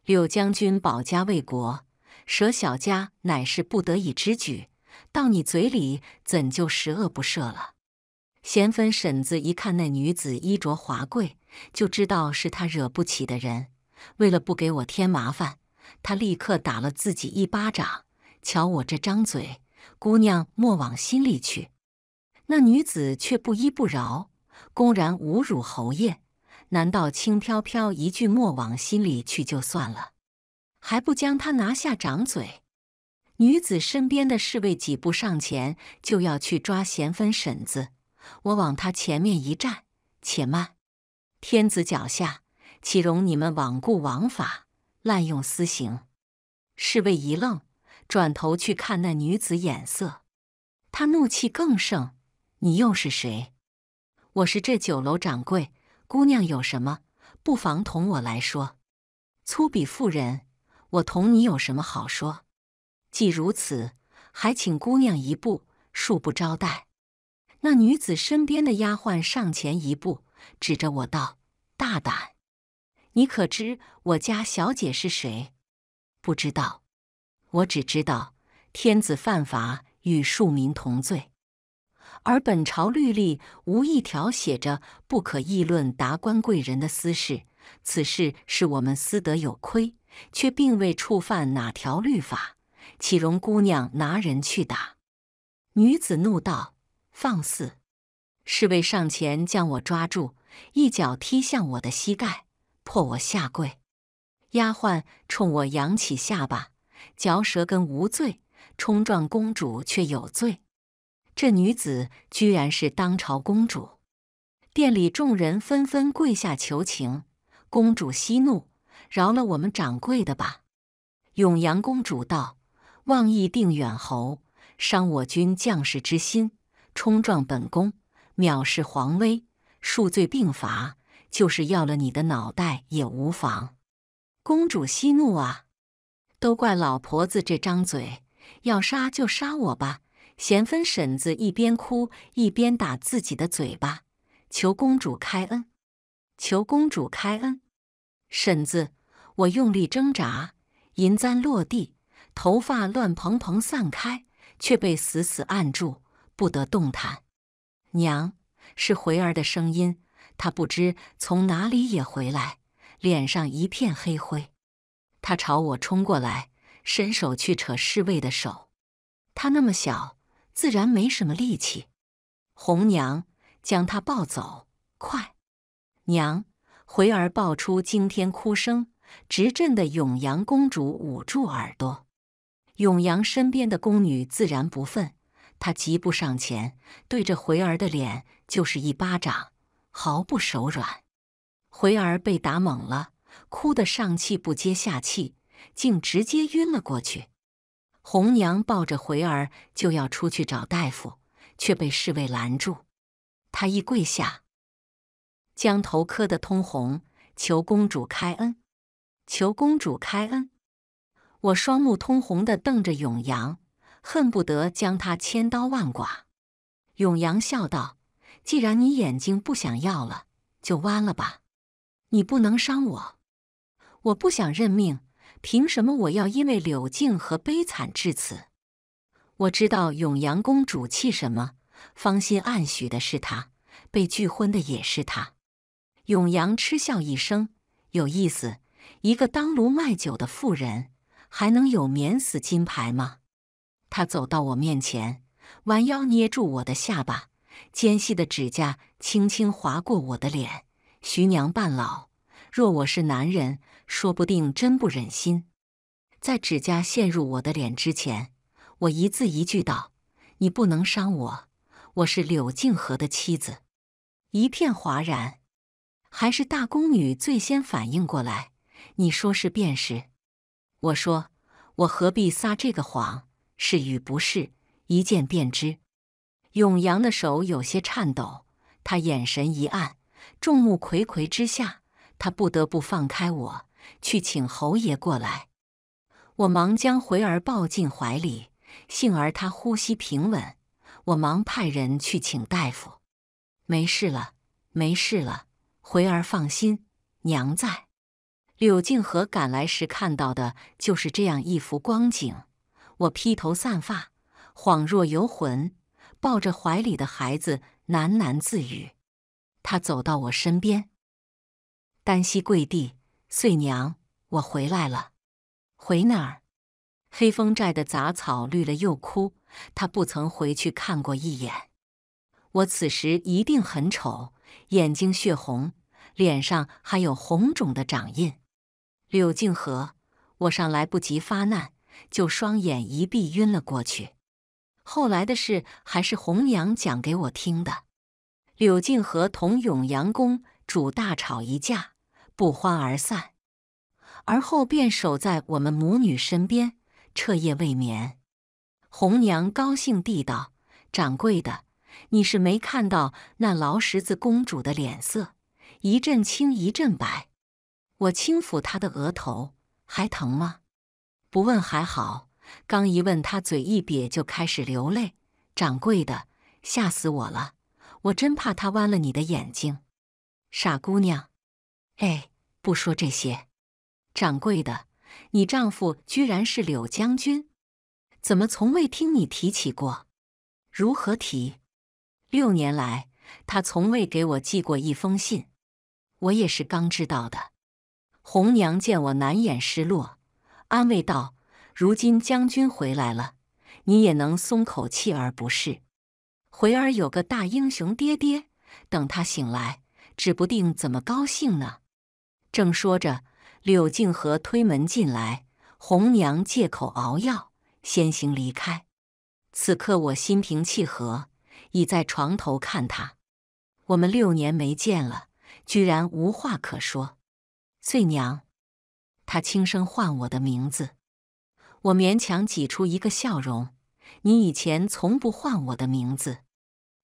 柳将军保家卫国，舍小家乃是不得已之举，到你嘴里怎就十恶不赦了？贤妃婶子一看那女子衣着华贵，就知道是他惹不起的人。为了不给我添麻烦，她立刻打了自己一巴掌。瞧我这张嘴，姑娘莫往心里去。那女子却不依不饶，公然侮辱侯爷。难道轻飘飘一句“莫往心里去”就算了，还不将他拿下掌嘴？女子身边的侍卫几步上前，就要去抓贤妃婶子。我往他前面一站，且慢！天子脚下，岂容你们罔顾王法，滥用私刑？侍卫一愣，转头去看那女子眼色。他怒气更盛：“你又是谁？我是这酒楼掌柜。”姑娘有什么，不妨同我来说。粗鄙妇人，我同你有什么好说？既如此，还请姑娘一步，恕不招待。那女子身边的丫鬟上前一步，指着我道：“大胆！你可知我家小姐是谁？”“不知道。”“我只知道，天子犯法与庶民同罪。”而本朝律例无一条写着不可议论达官贵人的私事，此事是我们私德有亏，却并未触犯哪条律法，岂容姑娘拿人去打？女子怒道：“放肆！”侍卫上前将我抓住，一脚踢向我的膝盖，迫我下跪。丫鬟冲我扬起下巴，嚼舌根无罪，冲撞公主却有罪。这女子居然是当朝公主，殿里众人纷纷跪下求情：“公主息怒，饶了我们掌柜的吧。”永阳公主道：“妄议定远侯，伤我军将士之心，冲撞本宫，藐视皇威，数罪并罚，就是要了你的脑袋也无妨。”公主息怒啊！都怪老婆子这张嘴，要杀就杀我吧。贤妃婶子一边哭一边打自己的嘴巴，求公主开恩，求公主开恩。婶子，我用力挣扎，银簪落地，头发乱蓬蓬散开，却被死死按住，不得动弹。娘，是回儿的声音，他不知从哪里也回来，脸上一片黑灰。他朝我冲过来，伸手去扯侍卫的手。他那么小。自然没什么力气。红娘将她抱走，快！娘，回儿爆出惊天哭声，直震的永阳公主捂住耳朵。永阳身边的宫女自然不忿，她急步上前，对着回儿的脸就是一巴掌，毫不手软。回儿被打懵了，哭得上气不接下气，竟直接晕了过去。红娘抱着回儿就要出去找大夫，却被侍卫拦住。她一跪下，将头磕得通红，求公主开恩，求公主开恩。我双目通红地瞪着永阳，恨不得将他千刀万剐。永阳笑道：“既然你眼睛不想要了，就剜了吧。你不能伤我，我不想认命。”凭什么我要因为柳静和悲惨至此？我知道永阳公主气什么，芳心暗许的是他，被拒婚的也是他。永阳嗤笑一声：“有意思，一个当炉卖酒的妇人，还能有免死金牌吗？”他走到我面前，弯腰捏住我的下巴，尖细的指甲轻轻划过我的脸。徐娘半老，若我是男人。说不定真不忍心，在指甲陷入我的脸之前，我一字一句道：“你不能伤我，我是柳静和的妻子。”一片哗然，还是大宫女最先反应过来：“你说是便是。”我说：“我何必撒这个谎？是与不是，一见便知。”永阳的手有些颤抖，他眼神一暗，众目睽睽之下，他不得不放开我。去请侯爷过来，我忙将回儿抱进怀里，幸而他呼吸平稳。我忙派人去请大夫，没事了，没事了，回儿放心，娘在。柳静和赶来时看到的就是这样一幅光景：我披头散发，恍若游魂，抱着怀里的孩子喃喃自语。他走到我身边，单膝跪地。穗娘，我回来了。回哪儿？黑风寨的杂草绿了又枯，他不曾回去看过一眼。我此时一定很丑，眼睛血红，脸上还有红肿的掌印。柳静和，我尚来不及发难，就双眼一闭，晕了过去。后来的事还是红娘讲给我听的。柳静和同永阳公主大吵一架。不欢而散，而后便守在我们母女身边，彻夜未眠。红娘高兴地道：“掌柜的，你是没看到那劳什子公主的脸色，一阵青一阵白。我轻抚她的额头，还疼吗？不问还好，刚一问，她嘴一瘪，就开始流泪。掌柜的，吓死我了！我真怕她剜了你的眼睛，傻姑娘，哎。”不说这些，掌柜的，你丈夫居然是柳将军，怎么从未听你提起过？如何提？六年来他从未给我寄过一封信，我也是刚知道的。红娘见我难掩失落，安慰道：“如今将军回来了，你也能松口气，而不是回儿有个大英雄爹爹，等他醒来，指不定怎么高兴呢。”正说着，柳静和推门进来。红娘借口熬药，先行离开。此刻我心平气和，倚在床头看他。我们六年没见了，居然无话可说。翠娘，他轻声唤我的名字。我勉强挤出一个笑容。你以前从不唤我的名字。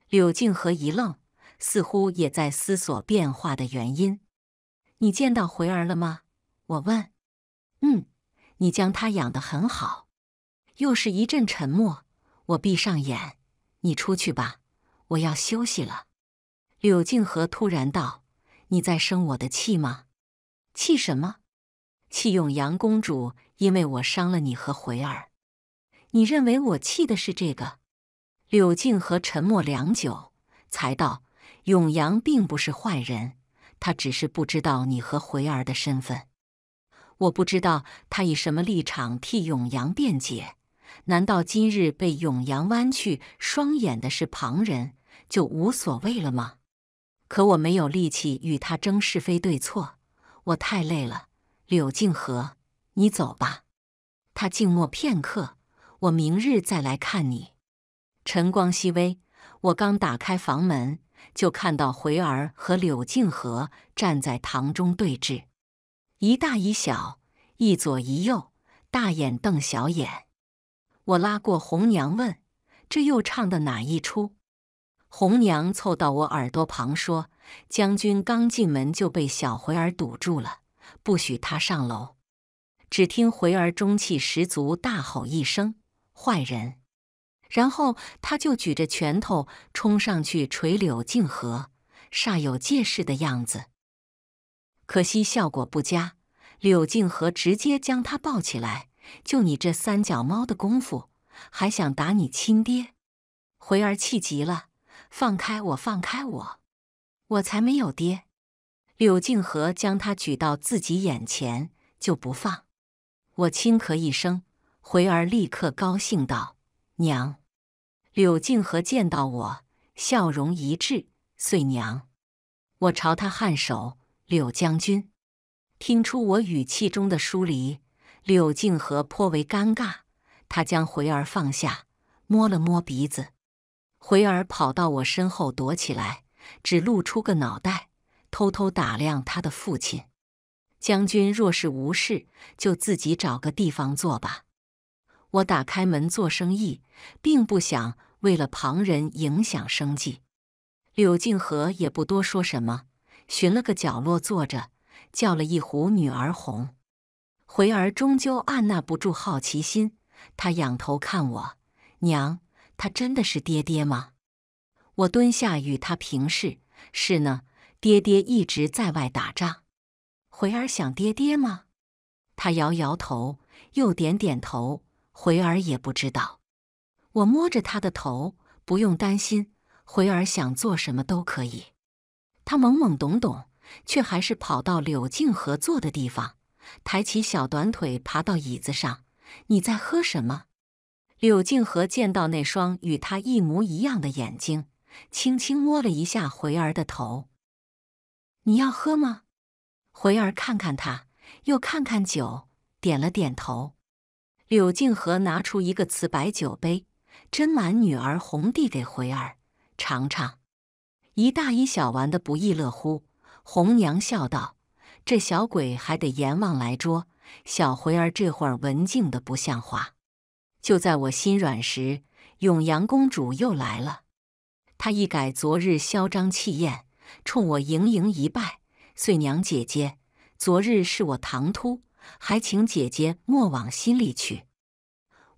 柳静和一愣，似乎也在思索变化的原因。你见到回儿了吗？我问。嗯，你将他养得很好。又是一阵沉默。我闭上眼。你出去吧，我要休息了。柳静和突然道：“你在生我的气吗？气什么？气永阳公主，因为我伤了你和回儿。你认为我气的是这个？”柳静和沉默良久，才道：“永阳并不是坏人。”他只是不知道你和回儿的身份，我不知道他以什么立场替永阳辩解。难道今日被永阳剜去双眼的是旁人，就无所谓了吗？可我没有力气与他争是非对错，我太累了。柳静和，你走吧。他静默片刻，我明日再来看你。晨光熹微，我刚打开房门。就看到回儿和柳静和站在堂中对峙，一大一小，一左一右，大眼瞪小眼。我拉过红娘问：“这又唱的哪一出？”红娘凑到我耳朵旁说：“将军刚进门就被小回儿堵住了，不许他上楼。”只听回儿中气十足大吼一声：“坏人！”然后他就举着拳头冲上去捶柳静河，煞有介事的样子。可惜效果不佳，柳静河直接将他抱起来：“就你这三脚猫的功夫，还想打你亲爹？”回儿气急了：“放开我，放开我！我才没有爹！”柳静河将他举到自己眼前就不放。我轻咳一声，回儿立刻高兴道：“娘。”柳静和见到我，笑容一滞。遂娘，我朝他颔首。柳将军听出我语气中的疏离，柳静和颇为尴尬。他将回儿放下，摸了摸鼻子。回儿跑到我身后躲起来，只露出个脑袋，偷偷打量他的父亲。将军若是无事，就自己找个地方坐吧。我打开门做生意，并不想。为了旁人影响生计，柳静和也不多说什么，寻了个角落坐着，叫了一壶女儿红。回儿终究按捺不住好奇心，他仰头看我娘：“他真的是爹爹吗？”我蹲下与他平视：“是呢，爹爹一直在外打仗。回儿想爹爹吗？”他摇摇头，又点点头。回儿也不知道。我摸着他的头，不用担心，回儿想做什么都可以。他懵懵懂懂，却还是跑到柳静和坐的地方，抬起小短腿爬到椅子上。你在喝什么？柳静和见到那双与他一模一样的眼睛，轻轻摸了一下回儿的头。你要喝吗？回儿看看他，又看看酒，点了点头。柳静和拿出一个瓷白酒杯。斟满女儿红，递给回儿尝尝，一大一小玩的不亦乐乎。红娘笑道：“这小鬼还得阎王来捉，小回儿这会儿文静的不像话。”就在我心软时，永阳公主又来了。她一改昨日嚣张气焰，冲我盈盈一拜：“岁娘姐姐，昨日是我唐突，还请姐姐莫往心里去。”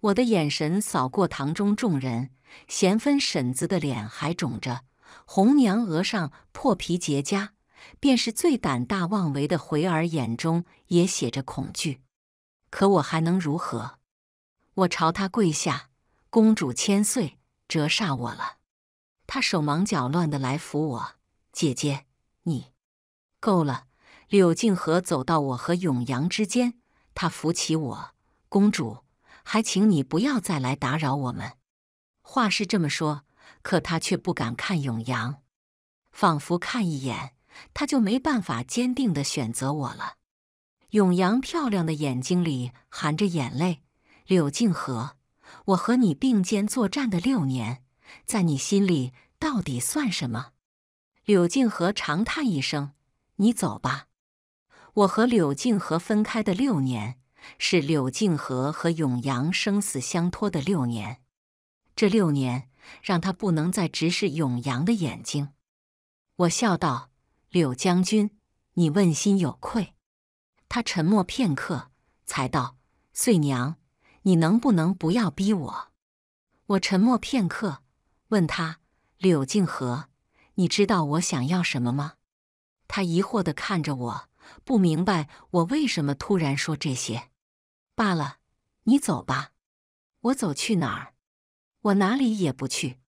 我的眼神扫过堂中众人，贤芬婶子的脸还肿着，红娘额上破皮结痂，便是最胆大妄为的回儿眼中也写着恐惧。可我还能如何？我朝他跪下：“公主千岁，折煞我了。”他手忙脚乱的来扶我：“姐姐，你够了。”柳静和走到我和永阳之间，他扶起我：“公主。”还请你不要再来打扰我们。话是这么说，可他却不敢看永扬，仿佛看一眼他就没办法坚定的选择我了。永扬漂亮的眼睛里含着眼泪。柳静和，我和你并肩作战的六年，在你心里到底算什么？柳静和长叹一声：“你走吧。”我和柳静和分开的六年。是柳静和和永阳生死相托的六年，这六年让他不能再直视永阳的眼睛。我笑道：“柳将军，你问心有愧。”他沉默片刻，才道：“岁娘，你能不能不要逼我？”我沉默片刻，问他：“柳静和，你知道我想要什么吗？”他疑惑地看着我，不明白我为什么突然说这些。罢了，你走吧。我走去哪儿？我哪里也不去。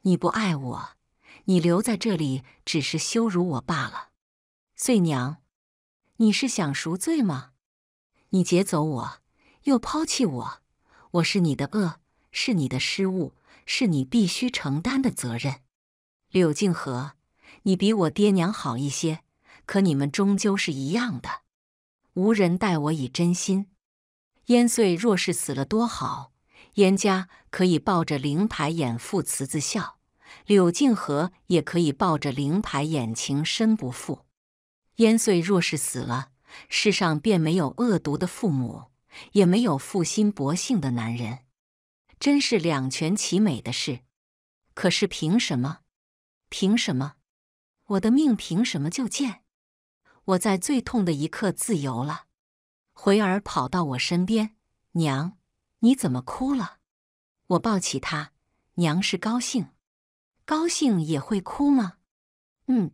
你不爱我，你留在这里只是羞辱我罢了。穗娘，你是想赎罪吗？你劫走我，又抛弃我。我是你的恶，是你的失误，是你必须承担的责任。柳静和，你比我爹娘好一些，可你们终究是一样的，无人待我以真心。燕穗若是死了多好，燕家可以抱着灵牌演父慈子孝，柳静和也可以抱着灵牌演情深不复。燕穗若是死了，世上便没有恶毒的父母，也没有负心薄幸的男人，真是两全其美的事。可是凭什么？凭什么？我的命凭什么就贱？我在最痛的一刻自由了。回儿跑到我身边，娘，你怎么哭了？我抱起他，娘是高兴，高兴也会哭吗？嗯，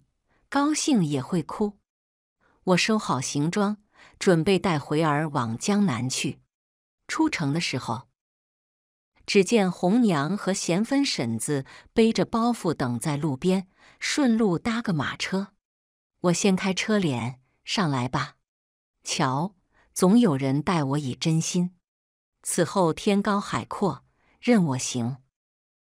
高兴也会哭。我收好行装，准备带回儿往江南去。出城的时候，只见红娘和贤芬婶子背着包袱等在路边，顺路搭个马车。我掀开车帘，上来吧，瞧。总有人待我以真心，此后天高海阔，任我行。